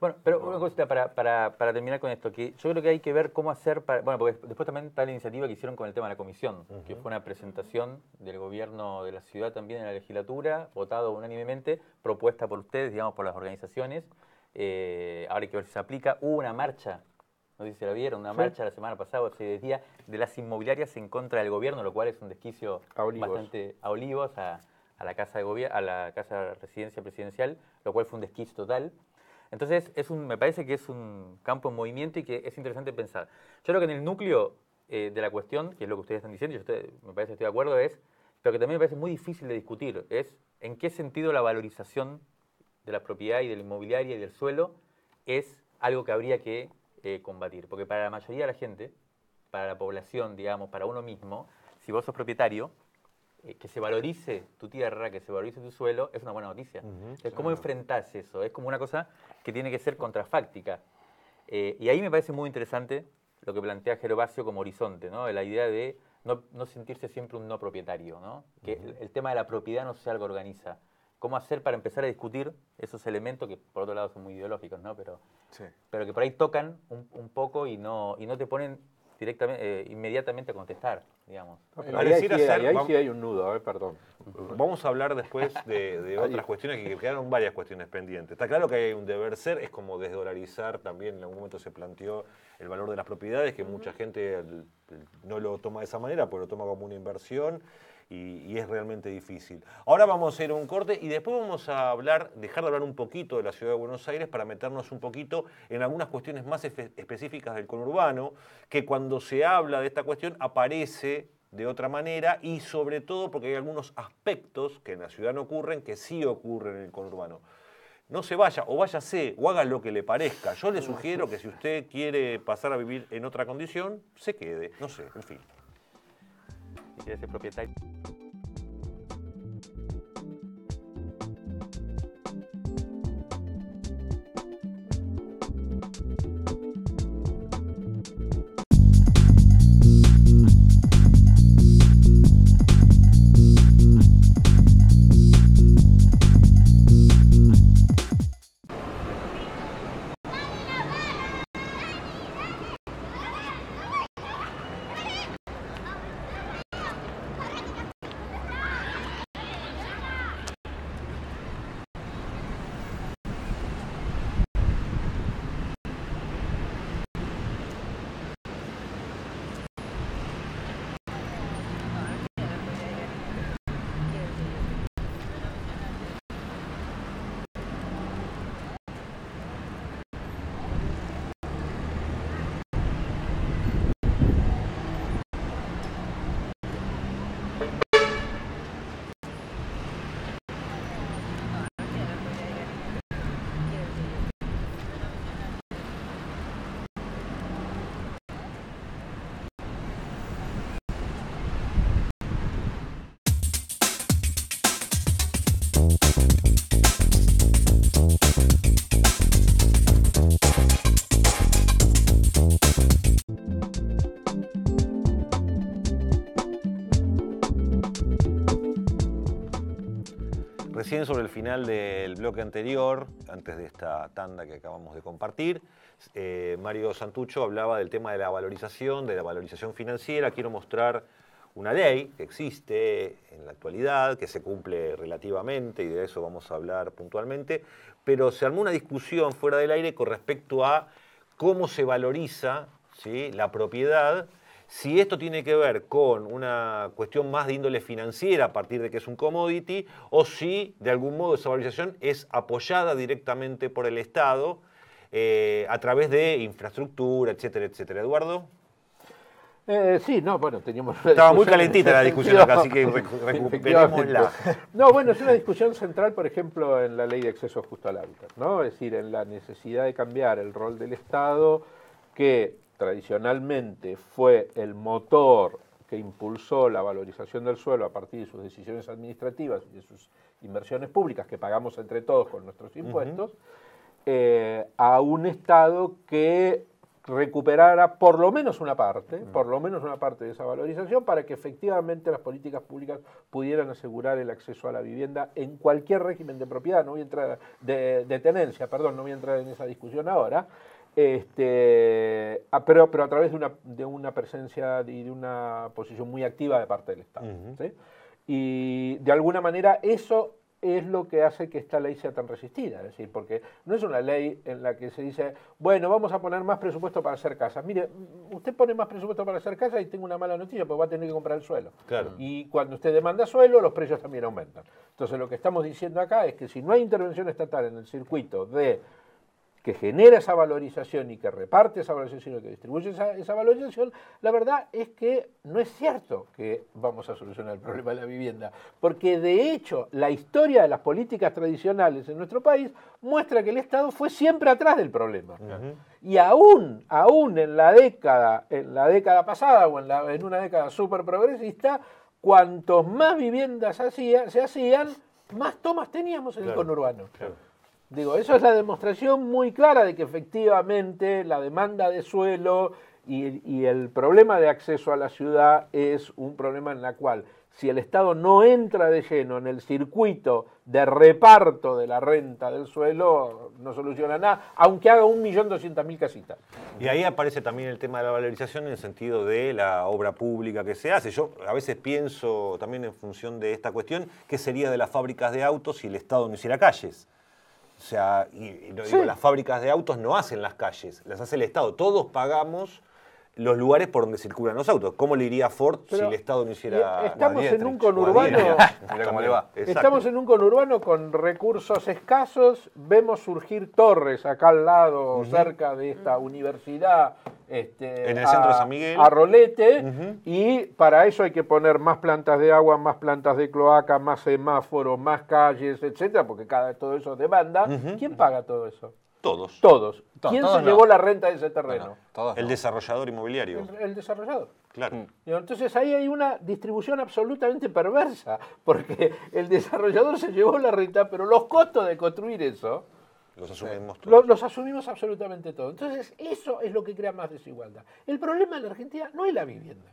Bueno, pero una cosita para, terminar con esto, que yo creo que hay que ver cómo hacer para... Bueno, porque después también está la iniciativa que hicieron con el tema de la comisión, que fue una presentación del gobierno de la ciudad también en la legislatura, votado unánimemente, propuesta por ustedes, digamos, por las organizaciones. Eh, ahora hay que ver si se aplica. Hubo una marcha, no sé si la vieron, una marcha la semana pasada, se decía de las inmobiliarias en contra del gobierno, lo cual es un desquicio bastante a olivos, a, la casa de a la casa de residencia presidencial, lo cual fue un desquicio total. Entonces, es un, me parece que es un campo en movimiento y que es interesante pensar. Yo creo que en el núcleo eh, de la cuestión, que es lo que ustedes están diciendo, y yo me parece que estoy de acuerdo, es, lo que también me parece muy difícil de discutir, es en qué sentido la valorización de la propiedad y de la inmobiliaria y del suelo es algo que habría que eh, combatir. Porque para la mayoría de la gente, para la población, digamos, para uno mismo, si vos sos propietario, eh, que se valorice tu tierra, que se valorice tu suelo, es una buena noticia. ¿Cómo enfrentás eso? Es como una cosa que tiene que ser contrafáctica. Eh, y ahí me parece muy interesante lo que plantea Gervasio como horizonte, ¿no? la idea de no, sentirse siempre un no propietario, ¿no? que el, tema de la propiedad no sea algo organiza. ¿Cómo hacer para empezar a discutir esos elementos que por otro lado son muy ideológicos, ¿no? pero, pero que por ahí tocan un, un poco y no, y no te ponen eh, inmediatamente a contestar, digamos. ahí, sí, hay un nudo, perdón. Vamos a hablar después de, de otras cuestiones que quedaron varias cuestiones pendientes. Está claro que hay un deber ser, es como desdolarizar también, en algún momento se planteó el valor de las propiedades, que mucha gente no lo toma de esa manera, pero pues lo toma como una inversión y, es realmente difícil. Ahora vamos a hacer un corte y después vamos a hablar, dejar de hablar un poquito de la ciudad de Buenos Aires para meternos un poquito en algunas cuestiones más específicas del conurbano, que cuando se habla de esta cuestión aparece de otra manera y sobre todo porque hay algunos aspectos que en la ciudad no ocurren, que sí ocurren en el conurbano no se vaya o váyase o haga lo que le parezca. Yo le sugiero que si usted quiere pasar a vivir en otra condición, se quede. No sé, en fin si quieres el propietario. recién sobre el final del bloque anterior, antes de esta tanda que acabamos de compartir, eh, Mario Santucho hablaba del tema de la valorización, de la valorización financiera. Quiero mostrar una ley que existe en la actualidad, que se cumple relativamente, y de eso vamos a hablar puntualmente, pero se armó una discusión fuera del aire con respecto a cómo se valoriza ¿sí? la propiedad si esto tiene que ver con una cuestión más de índole financiera a partir de que es un commodity o si de algún modo esa valorización es apoyada directamente por el Estado eh, a través de infraestructura, etcétera, etcétera. Eduardo. Eh, sí, no, bueno, teníamos. Estaba muy calentita la discusión acá, así que la. No, bueno, es una discusión central, por ejemplo, en la ley de acceso justo al hábitat, ¿no? Es decir, en la necesidad de cambiar el rol del Estado, que tradicionalmente fue el motor que impulsó la valorización del suelo a partir de sus decisiones administrativas y de sus inversiones públicas que pagamos entre todos con nuestros impuestos, eh, a un Estado que recuperara por lo menos una parte, por lo menos una parte de esa valorización para que efectivamente las políticas públicas pudieran asegurar el acceso a la vivienda en cualquier régimen de propiedad, no voy de, de tenencia, perdón, no voy a entrar en esa discusión ahora, este, ah, pero, pero a través de una, presencia y de una posición muy activa de parte del Estado. Y de alguna manera eso es lo que hace que esta ley sea tan resistida, es decir, porque no es una ley en la que se dice, bueno, vamos a poner más presupuesto para hacer casas. Mire, usted pone más presupuesto para hacer casas y tengo una mala noticia, porque va a tener que comprar el suelo. Claro. Y cuando usted demanda suelo, los precios también aumentan. Entonces, lo que estamos diciendo acá es que si no hay intervención estatal en el circuito de que genera esa valorización y que reparte esa valorización y que distribuye esa, valorización, la verdad es que no es cierto que vamos a solucionar el problema de la vivienda, porque de hecho la historia de las políticas tradicionales en nuestro país muestra que el Estado fue siempre atrás del problema. Y aún, aún en la década, en la década pasada o en, una década súper progresista, cuantos más viviendas se hacían, más tomas teníamos en el conurbano. Digo, eso es la demostración muy clara de que efectivamente la demanda de suelo y, el problema de acceso a la ciudad es un problema en la cual si el Estado no entra de lleno en el circuito de reparto de la renta del suelo, no soluciona nada, aunque haga 1.200.000 casitas. Y ahí aparece también el tema de la valorización en el sentido de la obra pública que se hace. Yo a veces pienso también en función de esta cuestión, ¿qué sería de las fábricas de autos si el Estado no hiciera calles? O sea, y, digo, las fábricas de autos no hacen las calles, las hace el Estado. Todos pagamos los lugares por donde circulan los autos. ¿Cómo le iría Ford si el Estado no hiciera... Estamos en un conurbano... Estamos en un conurbano con recursos escasos. Vemos surgir torres acá al lado, cerca de esta universidad este, en el centro de San Miguel. a rolete, y para eso hay que poner más plantas de agua, más plantas de cloaca, más semáforos, más calles, etcétera, porque cada todo eso demanda. ¿Quién paga todo eso? Todos. Todos. ¿Quién se llevó la renta de ese terreno? el desarrollador inmobiliario. el, desarrollador. Claro. Mm. Entonces ahí hay una distribución absolutamente perversa, porque el desarrollador se llevó la renta, pero los costos de construir eso los asumimos todos. Los, asumimos absolutamente todos. Entonces, eso es lo que crea más desigualdad. El problema en la Argentina no es la vivienda.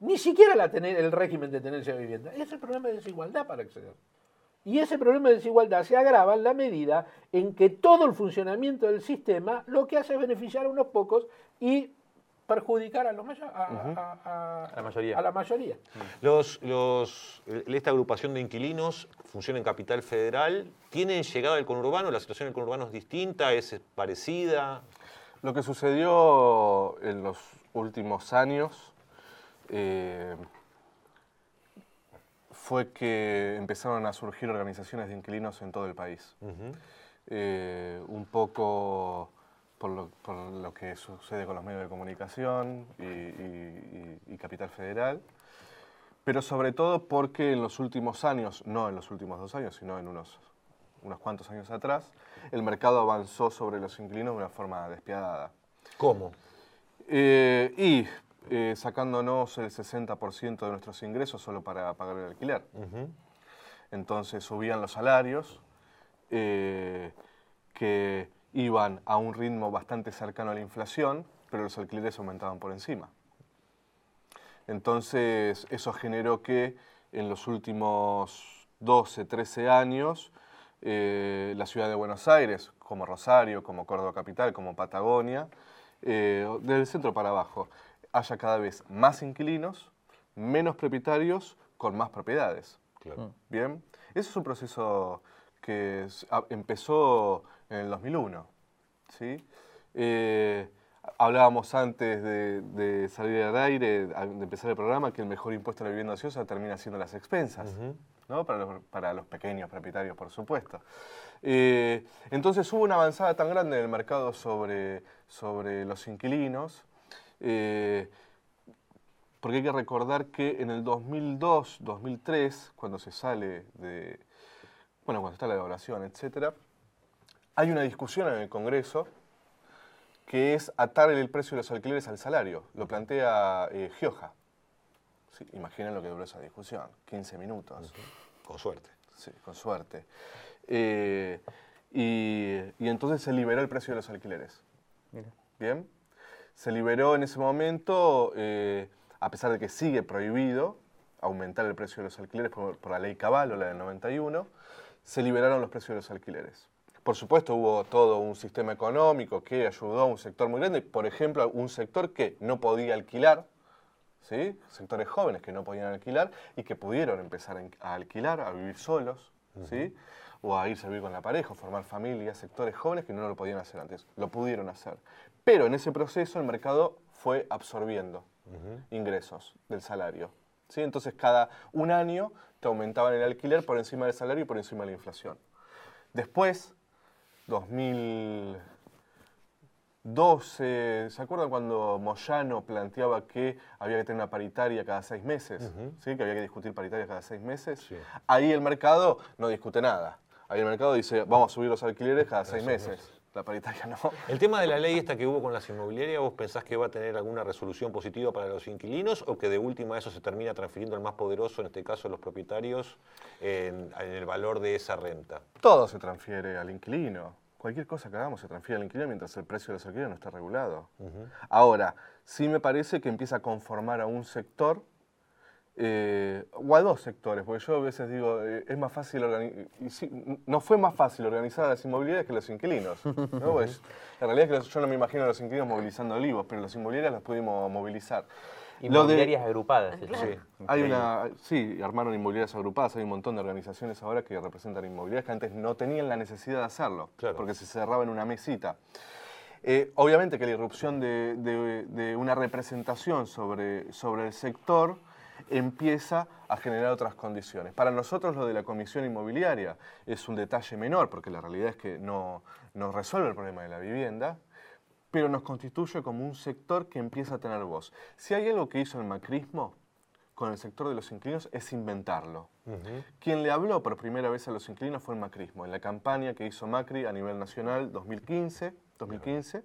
Ni siquiera la el régimen de tenencia de vivienda. Es el problema de desigualdad para acceder. Y ese problema de desigualdad se agrava en la medida en que todo el funcionamiento del sistema lo que hace es beneficiar a unos pocos y perjudicar a, los a, a, la mayoría. Mm. los, los, esta agrupación de inquilinos funciona en Capital Federal. ¿Tienen llegada al conurbano? ¿La situación del conurbano es distinta? ¿Es parecida? Lo que sucedió en los últimos años eh, fue que empezaron a surgir organizaciones de inquilinos en todo el país. Eh, un poco por lo, que sucede con los medios de comunicación y, Capital Federal, pero sobre todo porque en los últimos años, no en los últimos dos años, sino en unos unos cuantos años atrás, el mercado avanzó sobre los inquilinos de una forma despiadada. ¿Cómo? Eh, y eh, sacándonos el 60% de nuestros ingresos solo para pagar el alquiler. Entonces subían los salarios, eh, que iban a un ritmo bastante cercano a la inflación, pero los alquileres aumentaban por encima. Entonces, eso generó que en los últimos 12, 13 años, eh, la ciudad de Buenos Aires, como Rosario, como Córdoba Capital, como Patagonia, eh, desde el centro para abajo, haya cada vez más inquilinos, menos propietarios, con más propiedades. Claro. Bien, ese es un proceso que empezó en el 2001. ¿sí? Eh, hablábamos antes de, salir al aire, de empezar el programa, que el mejor impuesto a la vivienda ociosa termina siendo las expensas. ¿no? Para, los, pequeños propietarios, por supuesto. Eh, entonces hubo una avanzada tan grande en el mercado sobre, sobre los inquilinos, eh, porque hay que recordar que en el 2002, 2003, cuando se sale de, bueno, cuando está la evaluación, etcétera, hay una discusión en el Congreso que es atar el precio de los alquileres al salario. Lo plantea eh, Gioja. imaginen lo que duró esa discusión, 15 minutos. Con suerte. Sí, con suerte. Eh, y, entonces se liberó el precio de los alquileres. Bien. Se liberó en ese momento, eh, a pesar de que sigue prohibido aumentar el precio de los alquileres por, la ley o la del 91, se liberaron los precios de los alquileres. Por supuesto, hubo todo un sistema económico que ayudó a un sector muy grande. Por ejemplo, un sector que no podía alquilar, ¿sí? sectores jóvenes que no podían alquilar y que pudieron empezar a alquilar, a vivir solos, ¿sí? o a ir a vivir con la pareja, formar familias, sectores jóvenes que no lo podían hacer antes. Lo pudieron hacer. Pero en ese proceso el mercado fue absorbiendo ingresos del salario. ¿sí? Entonces, cada un año te aumentaban el alquiler por encima del salario y por encima de la inflación. Después, 2012, ¿se acuerdan cuando Moyano planteaba que había que tener una paritaria cada seis meses? ¿sí? Que había que discutir paritaria cada seis meses. Ahí el mercado no discute nada. Ahí el mercado dice, vamos a subir los alquileres cada seis meses la paritaria no. El tema de la ley esta que hubo con las inmobiliarias, ¿vos pensás que va a tener alguna resolución positiva para los inquilinos o que de última eso se termina transfiriendo al más poderoso, en este caso los propietarios, en, el valor de esa renta? Todo se transfiere al inquilino. Cualquier cosa que hagamos se transfiere al inquilino mientras el precio de los alquileres no está regulado. Ahora, sí me parece que empieza a conformar a un sector eh, o a dos sectores, porque yo a veces digo, eh, es más fácil organizar no fue más fácil organizar las inmobiliarias que los inquilinos. ¿no? Pues, la realidad es que yo no me imagino a los inquilinos movilizando olivos, pero las inmobiliarias las pudimos movilizar. Inmobiliarias agrupadas. Ah, sí, hay una, sí, armaron inmobiliarias agrupadas, hay un montón de organizaciones ahora que representan inmobiliarias que antes no tenían la necesidad de hacerlo, porque se cerraba en una mesita. Eh, obviamente que la irrupción de, una representación sobre, sobre el sector empieza a generar otras condiciones. Para nosotros lo de la comisión inmobiliaria es un detalle menor, porque la realidad es que no, resuelve el problema de la vivienda, pero nos constituye como un sector que empieza a tener voz. Si hay algo que hizo el macrismo con el sector de los inquilinos es inventarlo. Quien le habló por primera vez a los inquilinos fue el macrismo, en la campaña que hizo Macri a nivel nacional 2015. 2015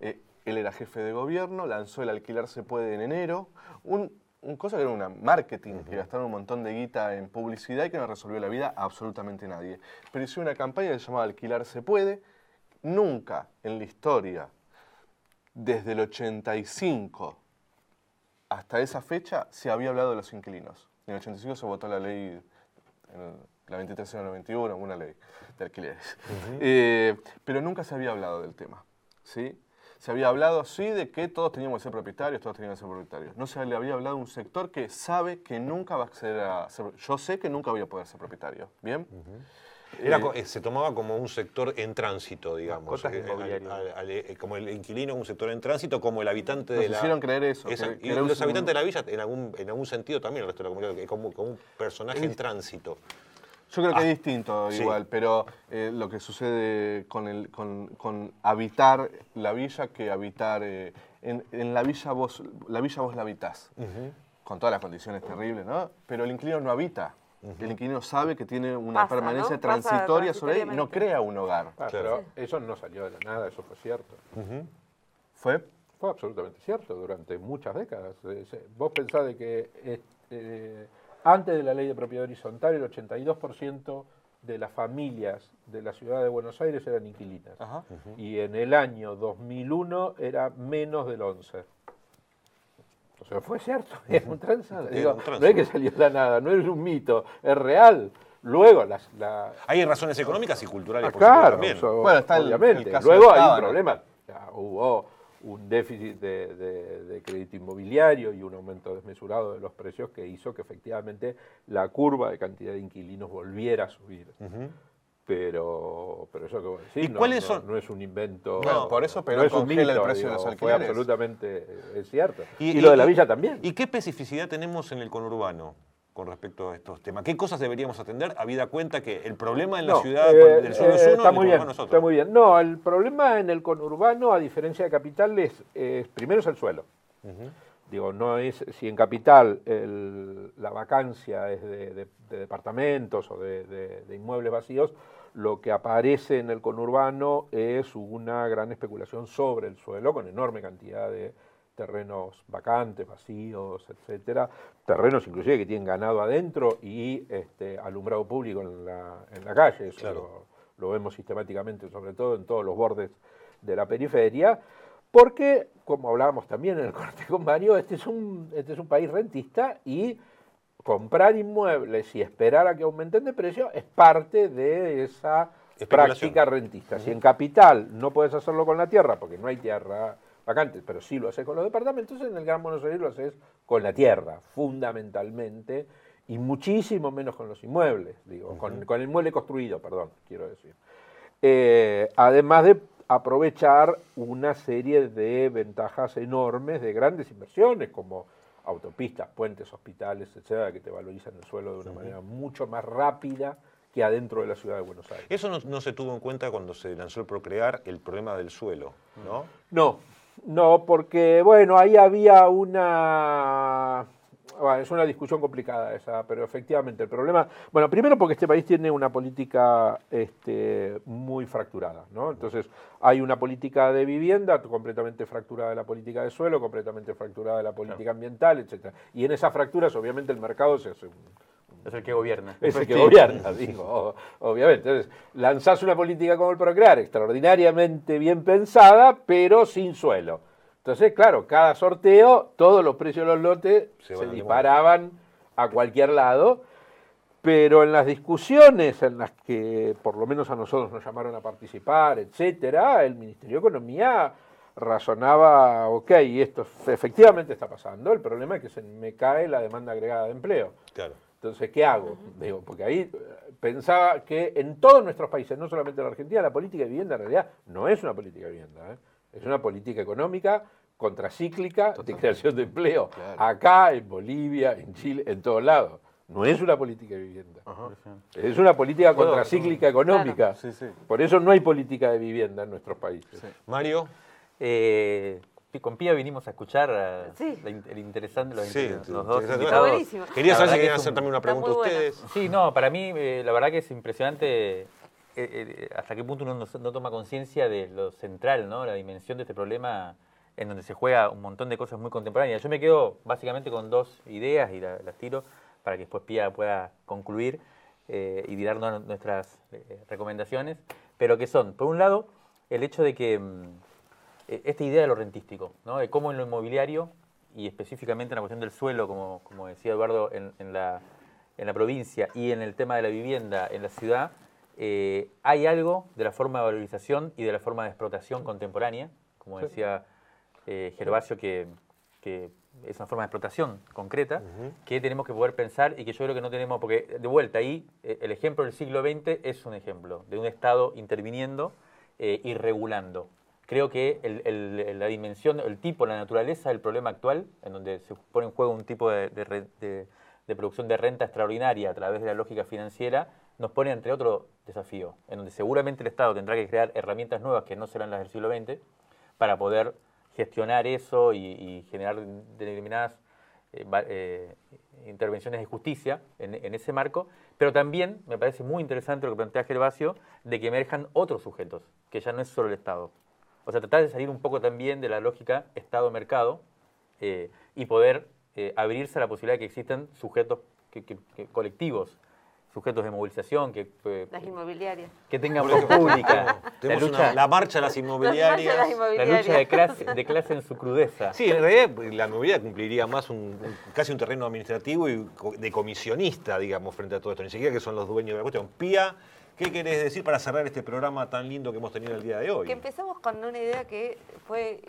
eh, él era jefe de gobierno, lanzó el alquilar se puede en enero, un un cosa que era una marketing, que gastaron un montón de guita en publicidad y que no resolvió la vida a absolutamente nadie. Pero hizo una campaña que se llamaba Alquilar se puede. Nunca en la historia, desde el 85 hasta esa fecha, se había hablado de los inquilinos. En el 85 se votó la ley, la 23 91, una ley de alquileres. Eh, pero nunca se había hablado del tema. ¿sí? Se había hablado, así de que todos teníamos que ser propietarios, todos teníamos que ser propietarios. No se le había hablado a un sector que sabe que nunca va a acceder a ser, Yo sé que nunca voy a poder ser propietario, ¿bien? Era, eh, eh, se tomaba como un sector en tránsito, digamos. Eh, como el inquilino un sector en tránsito, como el habitante de la. creer eso. los habitantes de la villa, en algún, en algún sentido también, el resto de la comunidad, como, un personaje en tránsito. Yo creo que es ah, distinto igual, pero eh, lo que sucede con, el, con, habitar la villa que habitar... Eh, en, la villa vos la, villa vos la habitás, con todas las condiciones terribles, ¿no? Pero el inquilino no habita. El inquilino sabe que tiene una permanencia transitoria sobre él y no crea un hogar. Ah, pero eso no salió de la nada, eso fue cierto. ¿Fue? Fue absolutamente cierto durante muchas décadas. Eh, vos pensás de que... Antes de la ley de propiedad horizontal, el 82% de las familias de la ciudad de Buenos Aires eran inquilinas. Y en el año 2001 era menos del 11. O sea, fue cierto, es un no es que salió de nada, no es un mito, es real. Luego, las, hay razones económicas y culturales. por ah, claro, también. bueno, obviamente. Luego hay un problema. Ya, hubo un déficit de, de, crédito inmobiliario y un aumento desmesurado de los precios que hizo que efectivamente la curva de cantidad de inquilinos volviera a subir. Pero, pero eso que no, es un invento. No, por eso pero es un precio de Fue absolutamente eh, es cierto. y, lo de la villa también. ¿Y qué especificidad tenemos en el conurbano? con respecto a estos temas? ¿Qué cosas deberíamos atender, habida cuenta que el problema en la ciudad eh, del sur es eh, uno está muy bien, No, el problema en el conurbano, a diferencia de capital, es, primero es el suelo. Digo, no es, si en capital la vacancia es de, departamentos o de, de, inmuebles vacíos, lo que aparece en el conurbano es una gran especulación sobre el suelo con enorme cantidad de, terrenos vacantes, vacíos, etcétera, terrenos inclusive que tienen ganado adentro y este, alumbrado público en la, calle, eso lo, vemos sistemáticamente, sobre todo en todos los bordes de la periferia, porque, como hablábamos también en el corte con Mario, este es un, este es un país rentista y comprar inmuebles y esperar a que aumenten de precio es parte de esa práctica rentista. Si en capital no puedes hacerlo con la tierra, porque no hay tierra, pero sí lo haces con los departamentos, en el Gran Buenos Aires lo haces con la tierra, fundamentalmente, y muchísimo menos con los inmuebles, digo, con, el mueble construido, perdón, quiero decir. Eh, además de aprovechar una serie de ventajas enormes de grandes inversiones, como autopistas, puentes, hospitales, etcétera, que te valorizan el suelo de una manera mucho más rápida que adentro de la ciudad de Buenos Aires. Eso no, no, se tuvo en cuenta cuando se lanzó el Procrear, el problema del suelo, ¿no? No, no, porque, bueno, ahí había una... es una discusión complicada esa, pero efectivamente el problema... Bueno, primero porque este país tiene una política este, muy fracturada, ¿no? Entonces hay una política de vivienda completamente fracturada de la política de suelo, completamente fracturada de la política ambiental, etc. Y en esas fracturas obviamente el mercado se hace es el que gobierna. Es el pues que gobierna, digo, obviamente. Entonces, lanzás una política como el Procrear, extraordinariamente bien pensada, pero sin suelo. Entonces, claro, cada sorteo, todos los precios de los lotes se, disparaban a cualquier lado, pero en las discusiones en las que por lo menos a nosotros nos llamaron a participar, etcétera, el Ministerio de Economía razonaba, ok, esto efectivamente está pasando, el problema es que se me cae la demanda agregada de empleo. Claro. Entonces, ¿qué hago? Pues, digo, porque ahí eh, pensaba que en todos nuestros países, no solamente en la Argentina, la política de vivienda en realidad no es una política de vivienda, ¿eh? es una política económica contracíclica de creación de empleo. Acá, en Bolivia, en Chile, en todos lados. No es una política de vivienda. Es una política contracíclica económica. Por eso no hay política de vivienda en nuestros países. Mario. Eh, con Pía vinimos a escuchar el interesante, los, sí, los dos Quería saber si querían hacer también una pregunta ustedes. Sí, no, para mí eh, la verdad que es impresionante eh, eh, hasta qué punto uno no, toma conciencia de lo central, ¿no? la dimensión de este problema en donde se juega un montón de cosas muy contemporáneas. Yo me quedo básicamente con dos ideas y las tiro para que después Pía pueda concluir y darnos nuestras recomendaciones, pero que son, por un lado, el hecho de que... Mm, eh, esta idea de lo rentístico, ¿no? de cómo en lo inmobiliario y específicamente en la cuestión del suelo, como, decía Eduardo, en, la, provincia y en el tema de la vivienda en la ciudad, eh, hay algo de la forma de valorización y de la forma de explotación contemporánea, como decía eh, Gervasio, que, es una forma de explotación concreta, que tenemos que poder pensar y que yo creo que no tenemos, porque de vuelta ahí el ejemplo del siglo XX es un ejemplo de un Estado interviniendo y regulando creo que la dimensión, el tipo, la naturaleza del problema actual, en donde se pone en juego un tipo de, producción de renta extraordinaria a través de la lógica financiera, nos pone entre otro desafío, en donde seguramente el Estado tendrá que crear herramientas nuevas que no serán las del siglo XX para poder gestionar eso y, generar determinadas eh, eh, intervenciones de justicia en, en, ese marco, pero también me parece muy interesante lo que plantea Gervasio de que emerjan otros sujetos, que ya no es solo el Estado. O sea, tratar de salir un poco también de la lógica Estado-mercado eh, y poder eh, abrirse a la posibilidad de que existan sujetos colectivos, sujetos de movilización, que... Eh, las inmobiliarias. Que tengan voz pública. la, marcha de las inmobiliarias. La, lucha de clase, de clase, en su crudeza. Sí, en realidad pues, la movilidad cumpliría más un, casi un terreno administrativo y de comisionista, digamos, frente a todo esto. Ni siquiera que son los dueños de la cuestión. ¿Qué querés decir para cerrar este programa tan lindo que hemos tenido el día de hoy? Que empezamos con una idea que fue,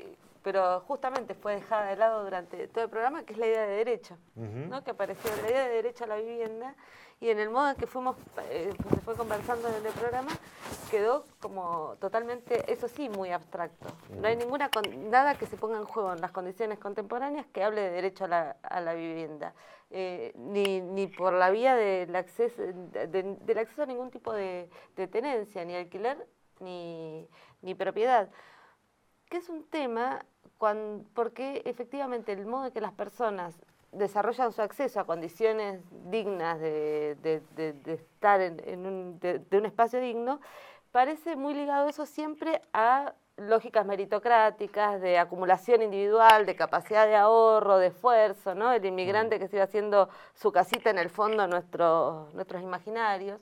pero justamente fue dejada de lado durante todo el programa, que es la idea de derecho, ¿no? que apareció la idea de derecho a la vivienda y en el modo en que fuimos, eh, pues, se fue conversando en el programa, quedó como totalmente, eso sí, muy abstracto. No hay ninguna nada que se ponga en juego en las condiciones contemporáneas que hable de derecho a la, a la vivienda, eh, ni, por la vía del acceso, del acceso a ningún tipo de, tenencia, ni alquiler, ni, propiedad que es un tema cuando, porque efectivamente el modo en que las personas desarrollan su acceso a condiciones dignas de, estar en, un, espacio digno, parece muy ligado eso siempre a lógicas meritocráticas, de acumulación individual, de capacidad de ahorro, de esfuerzo, ¿no? El inmigrante mm. que sigue haciendo su casita en el fondo de nuestros imaginarios.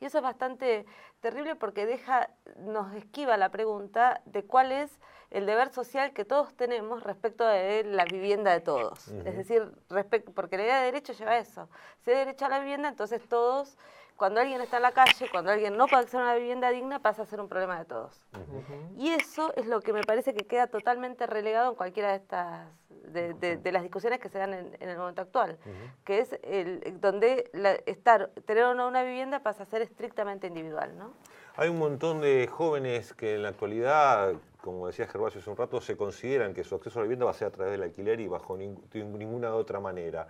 Y eso es bastante terrible porque deja, nos esquiva la pregunta de cuál es el deber social que todos tenemos respecto de la vivienda de todos. Es decir, respecto, porque la idea de derecho lleva a eso. Si hay derecho a la vivienda, entonces todos cuando alguien está en la calle, cuando alguien no puede acceder una vivienda digna, pasa a ser un problema de todos. Y eso es lo que me parece que queda totalmente relegado en cualquiera de estas, de, las discusiones que se dan en, el momento actual, que es donde estar, tener una vivienda pasa a ser estrictamente individual, ¿no? Hay un montón de jóvenes que en la actualidad, como decía Gervasio hace un rato, se consideran que su acceso a la vivienda va a ser a través del alquiler y bajo ninguna otra manera.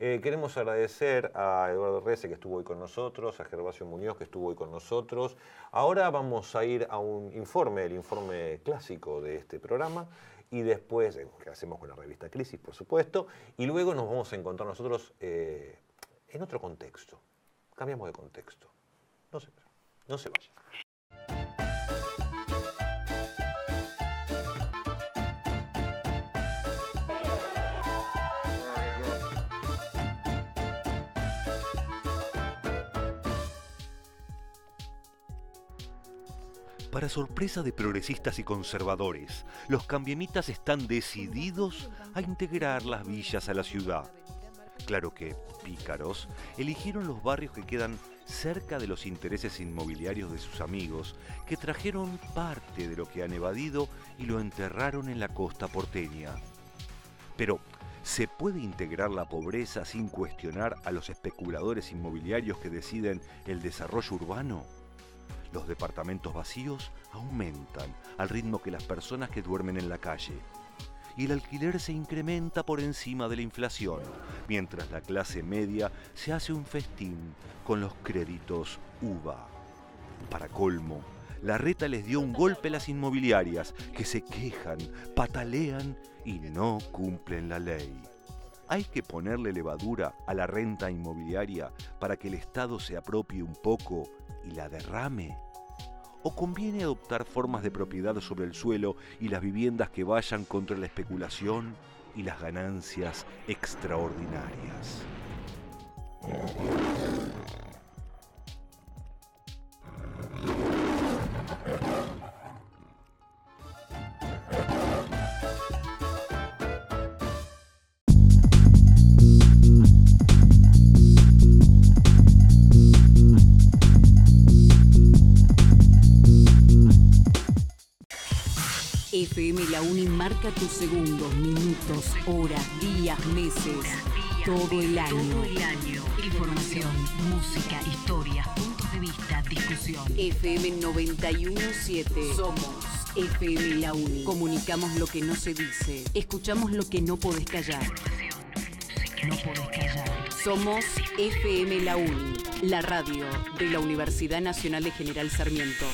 Eh, queremos agradecer a Eduardo Rece que estuvo hoy con nosotros, a Gervasio Muñoz que estuvo hoy con nosotros. Ahora vamos a ir a un informe, el informe clásico de este programa, y después, eh, que hacemos con la revista Crisis, por supuesto, y luego nos vamos a encontrar nosotros eh, en otro contexto. Cambiamos de contexto. No se, no se vaya. Para sorpresa de progresistas y conservadores, los cambiemitas están decididos a integrar las villas a la ciudad. Claro que pícaros eligieron los barrios que quedan cerca de los intereses inmobiliarios de sus amigos, que trajeron parte de lo que han evadido y lo enterraron en la costa porteña. Pero, ¿Se puede integrar la pobreza sin cuestionar a los especuladores inmobiliarios que deciden el desarrollo urbano? Los departamentos vacíos aumentan al ritmo que las personas que duermen en la calle. Y el alquiler se incrementa por encima de la inflación, mientras la clase media se hace un festín con los créditos UVA. Para colmo, la reta les dio un golpe a las inmobiliarias, que se quejan, patalean y no cumplen la ley. Hay que ponerle levadura a la renta inmobiliaria para que el Estado se apropie un poco la derrame? ¿O conviene adoptar formas de propiedad sobre el suelo y las viviendas que vayan contra la especulación y las ganancias extraordinarias? la uni marca tus segundos, minutos, horas, días, meses. Todo el año. Todo año. Información, música, historia, puntos de vista, discusión. FM 917. Somos FM La Uni. Comunicamos lo que no se dice. Escuchamos lo que no podés callar. No podés callar. Somos FM La Uni, la radio de la Universidad Nacional de General Sarmiento.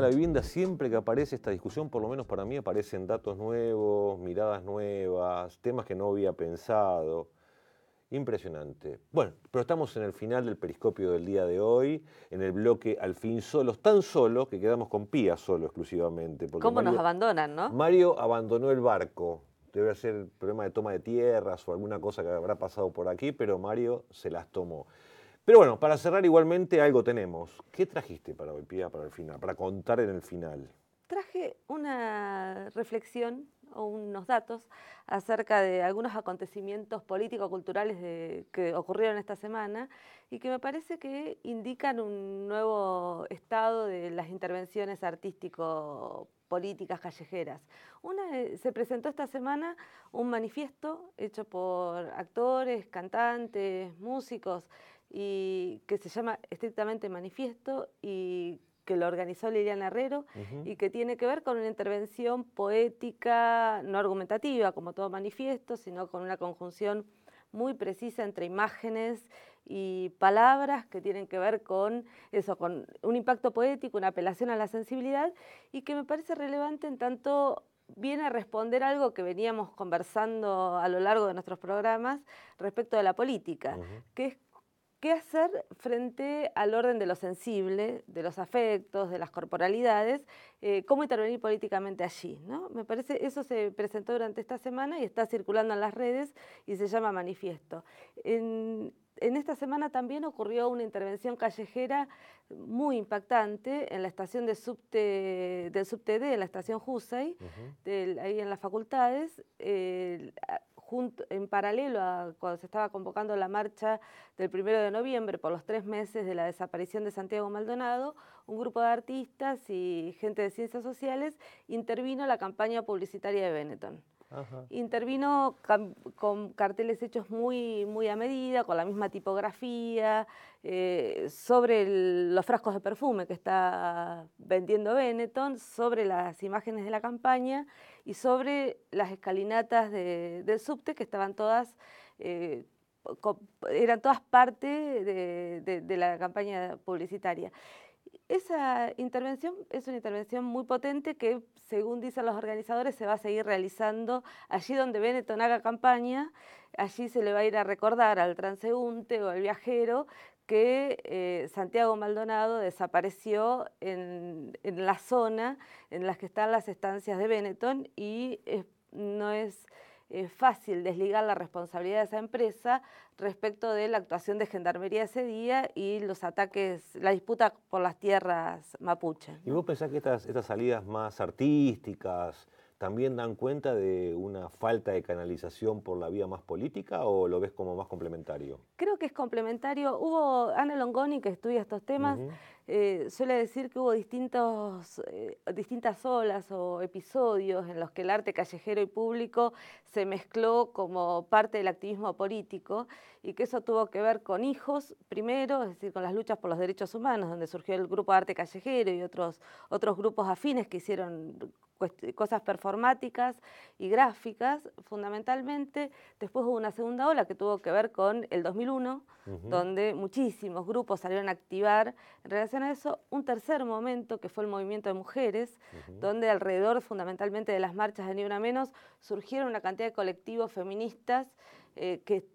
la vivienda, siempre que aparece esta discusión, por lo menos para mí, aparecen datos nuevos, miradas nuevas, temas que no había pensado. Impresionante. Bueno, pero estamos en el final del periscopio del día de hoy, en el bloque Al fin solos, tan solo que quedamos con Pía solo exclusivamente. Porque ¿Cómo nos abandonan, no? Mario abandonó el barco. Debe ser problema de toma de tierras o alguna cosa que habrá pasado por aquí, pero Mario se las tomó. Pero bueno, para cerrar igualmente algo tenemos. ¿Qué trajiste para hoy, Pía, para el final, para contar en el final? Traje una reflexión o unos datos acerca de algunos acontecimientos político-culturales que ocurrieron esta semana y que me parece que indican un nuevo estado de las intervenciones artístico-políticas callejeras. Una, eh, se presentó esta semana un manifiesto hecho por actores, cantantes, músicos y que se llama estrictamente manifiesto y que lo organizó Liliana Herrero y que tiene que ver con una intervención poética, no argumentativa, como todo manifiesto, sino con una conjunción muy precisa entre imágenes y palabras que tienen que ver con eso, con un impacto poético, una apelación a la sensibilidad y que me parece relevante en tanto viene a responder algo que veníamos conversando a lo largo de nuestros programas respecto de la política, que es ¿Qué hacer frente al orden de lo sensible, de los afectos, de las corporalidades? Eh, ¿Cómo intervenir políticamente allí? ¿no? Me parece eso se presentó durante esta semana y está circulando en las redes y se llama manifiesto. En, esta semana también ocurrió una intervención callejera muy impactante en la estación del subte D, en la estación JUSEI, ahí en las facultades en paralelo a cuando se estaba convocando la marcha del primero de noviembre por los tres meses de la desaparición de Santiago Maldonado, un grupo de artistas y gente de ciencias sociales intervino la campaña publicitaria de Benetton. Intervino con carteles hechos muy, a medida, con la misma tipografía, eh, sobre los frascos de perfume que está vendiendo Benetton, sobre las imágenes de la campaña y sobre las escalinatas del subte que estaban todas... Eh, eran todas parte de la campaña publicitaria. Esa intervención es una intervención muy potente que, según dicen los organizadores, se va a seguir realizando allí donde Benetton haga campaña, allí se le va a ir a recordar al transeúnte o al viajero que eh, Santiago Maldonado desapareció en, la zona en las que están las estancias de Benetton y no es es fácil desligar la responsabilidad de esa empresa respecto de la actuación de Gendarmería ese día y los ataques, la disputa por las tierras mapuche. ¿Y vos pensás que estas, salidas más artísticas también dan cuenta de una falta de canalización por la vía más política o lo ves como más complementario? Creo que es complementario. Hubo Ana Longoni, que estudia estos temas, eh, suele decir que hubo eh, distintas olas o episodios en los que el arte callejero y público se mezcló como parte del activismo político y que eso tuvo que ver con hijos, primero, es decir, con las luchas por los derechos humanos, donde surgió el grupo arte callejero y otros, otros grupos afines que hicieron cosas performáticas y gráficas, fundamentalmente. Después hubo una segunda ola que tuvo que ver con el 2001, donde muchísimos grupos salieron a activar en relación a eso. Un tercer momento que fue el movimiento de mujeres, donde alrededor fundamentalmente de las marchas de Ni Una Menos surgieron una cantidad de colectivos feministas eh, que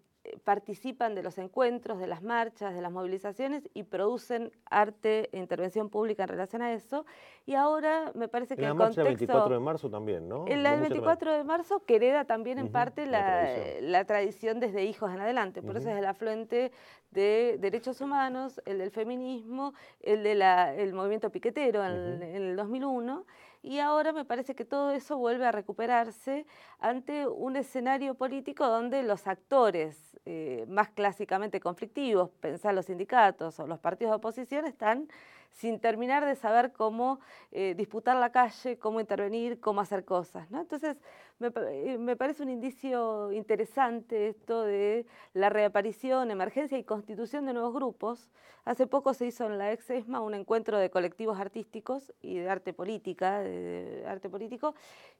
participan de los encuentros, de las marchas, de las movilizaciones y producen arte e intervención pública en relación a eso. Y ahora me parece que la el contexto... el 24 de marzo también, ¿no? El 24 de marzo que hereda también en parte la, tradición. desde hijos en adelante. Por eso es el afluente de derechos humanos, el del feminismo, el del movimiento piquetero en el 2001 y ahora me parece que todo eso vuelve a recuperarse ante un escenario político donde los actores eh, más clásicamente conflictivos, pensar los sindicatos o los partidos de oposición, están sin terminar de saber cómo eh, disputar la calle, cómo intervenir, cómo hacer cosas. Entonces, me, eh, me, parece un indicio interesante esto de la reaparición, emergencia y constitución de nuevos grupos. Hace poco se hizo en la ex ESMA un encuentro de colectivos artísticos y de arte política, de, arte político,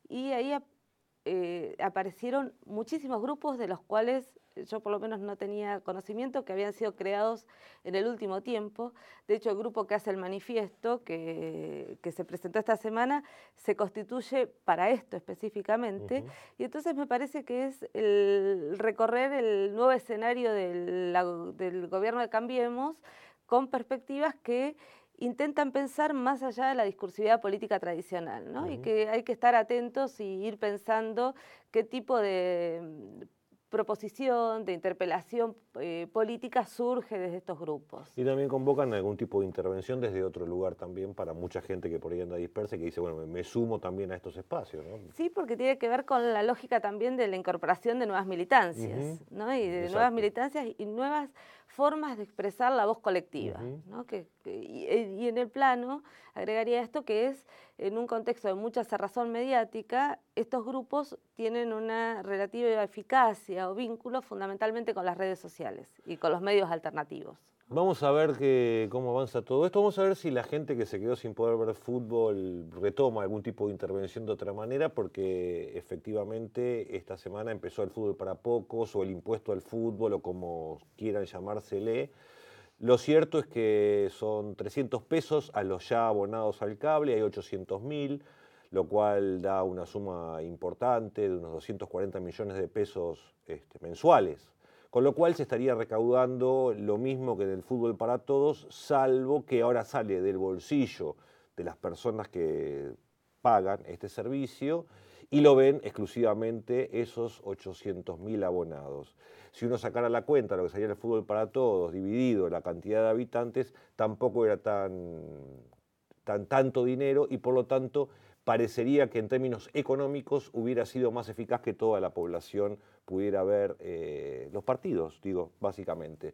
y ahí eh, aparecieron muchísimos grupos de los cuales yo por lo menos no tenía conocimiento, que habían sido creados en el último tiempo. De hecho, el grupo que hace el manifiesto, que, se presentó esta semana, se constituye para esto específicamente. Y entonces me parece que es el recorrer el nuevo escenario del, del gobierno de Cambiemos con perspectivas que intentan pensar más allá de la discursividad política tradicional, ¿no? Y que hay que estar atentos y ir pensando qué tipo de mm, proposición, de interpelación eh, política surge desde estos grupos. Y también convocan algún tipo de intervención desde otro lugar también para mucha gente que por ahí anda dispersa y que dice, bueno, me sumo también a estos espacios. ¿no? Sí, porque tiene que ver con la lógica también de la incorporación de nuevas militancias, ¿no? Y de nuevas militancias y nuevas formas de expresar la voz colectiva. ¿no? que, y, eh, y, en el plano agregaría esto que es, en un contexto de mucha cerrazón mediática, estos grupos tienen una relativa eficacia o vínculo fundamentalmente con las redes sociales y con los medios alternativos. Vamos a ver cómo avanza todo esto. Vamos a ver si la gente que se quedó sin poder ver fútbol retoma algún tipo de intervención de otra manera, porque efectivamente esta semana empezó el fútbol para pocos o el impuesto al fútbol o como quieran llamársele. Lo cierto es que son 300 pesos a los ya abonados al cable, hay 800 mil, lo cual da una suma importante de unos 240 millones de pesos este, mensuales con lo cual se estaría recaudando lo mismo que en el fútbol para todos, salvo que ahora sale del bolsillo de las personas que pagan este servicio y lo ven exclusivamente esos 800.000 abonados. Si uno sacara la cuenta, lo que sería el fútbol para todos, dividido la cantidad de habitantes, tampoco era tan, tan tanto dinero y por lo tanto parecería que en términos económicos hubiera sido más eficaz que toda la población pudiera ver eh, los partidos, digo, básicamente.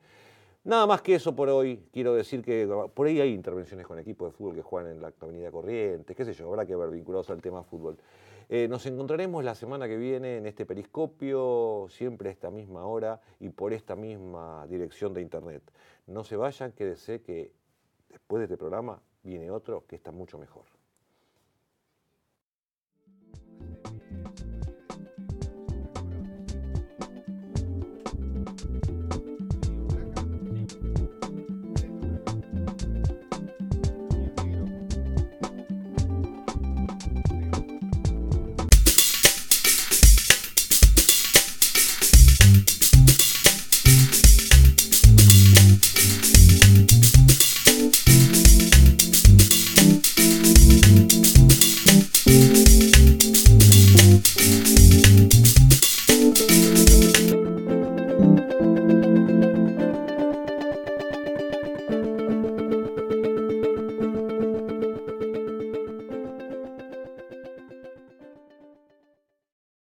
Nada más que eso por hoy, quiero decir que por ahí hay intervenciones con equipos de fútbol que juegan en la Avenida Corrientes, qué sé yo, habrá que ver vinculados al tema fútbol. Eh, nos encontraremos la semana que viene en este periscopio, siempre a esta misma hora y por esta misma dirección de internet. No se vayan, quédese que después de este programa viene otro que está mucho mejor.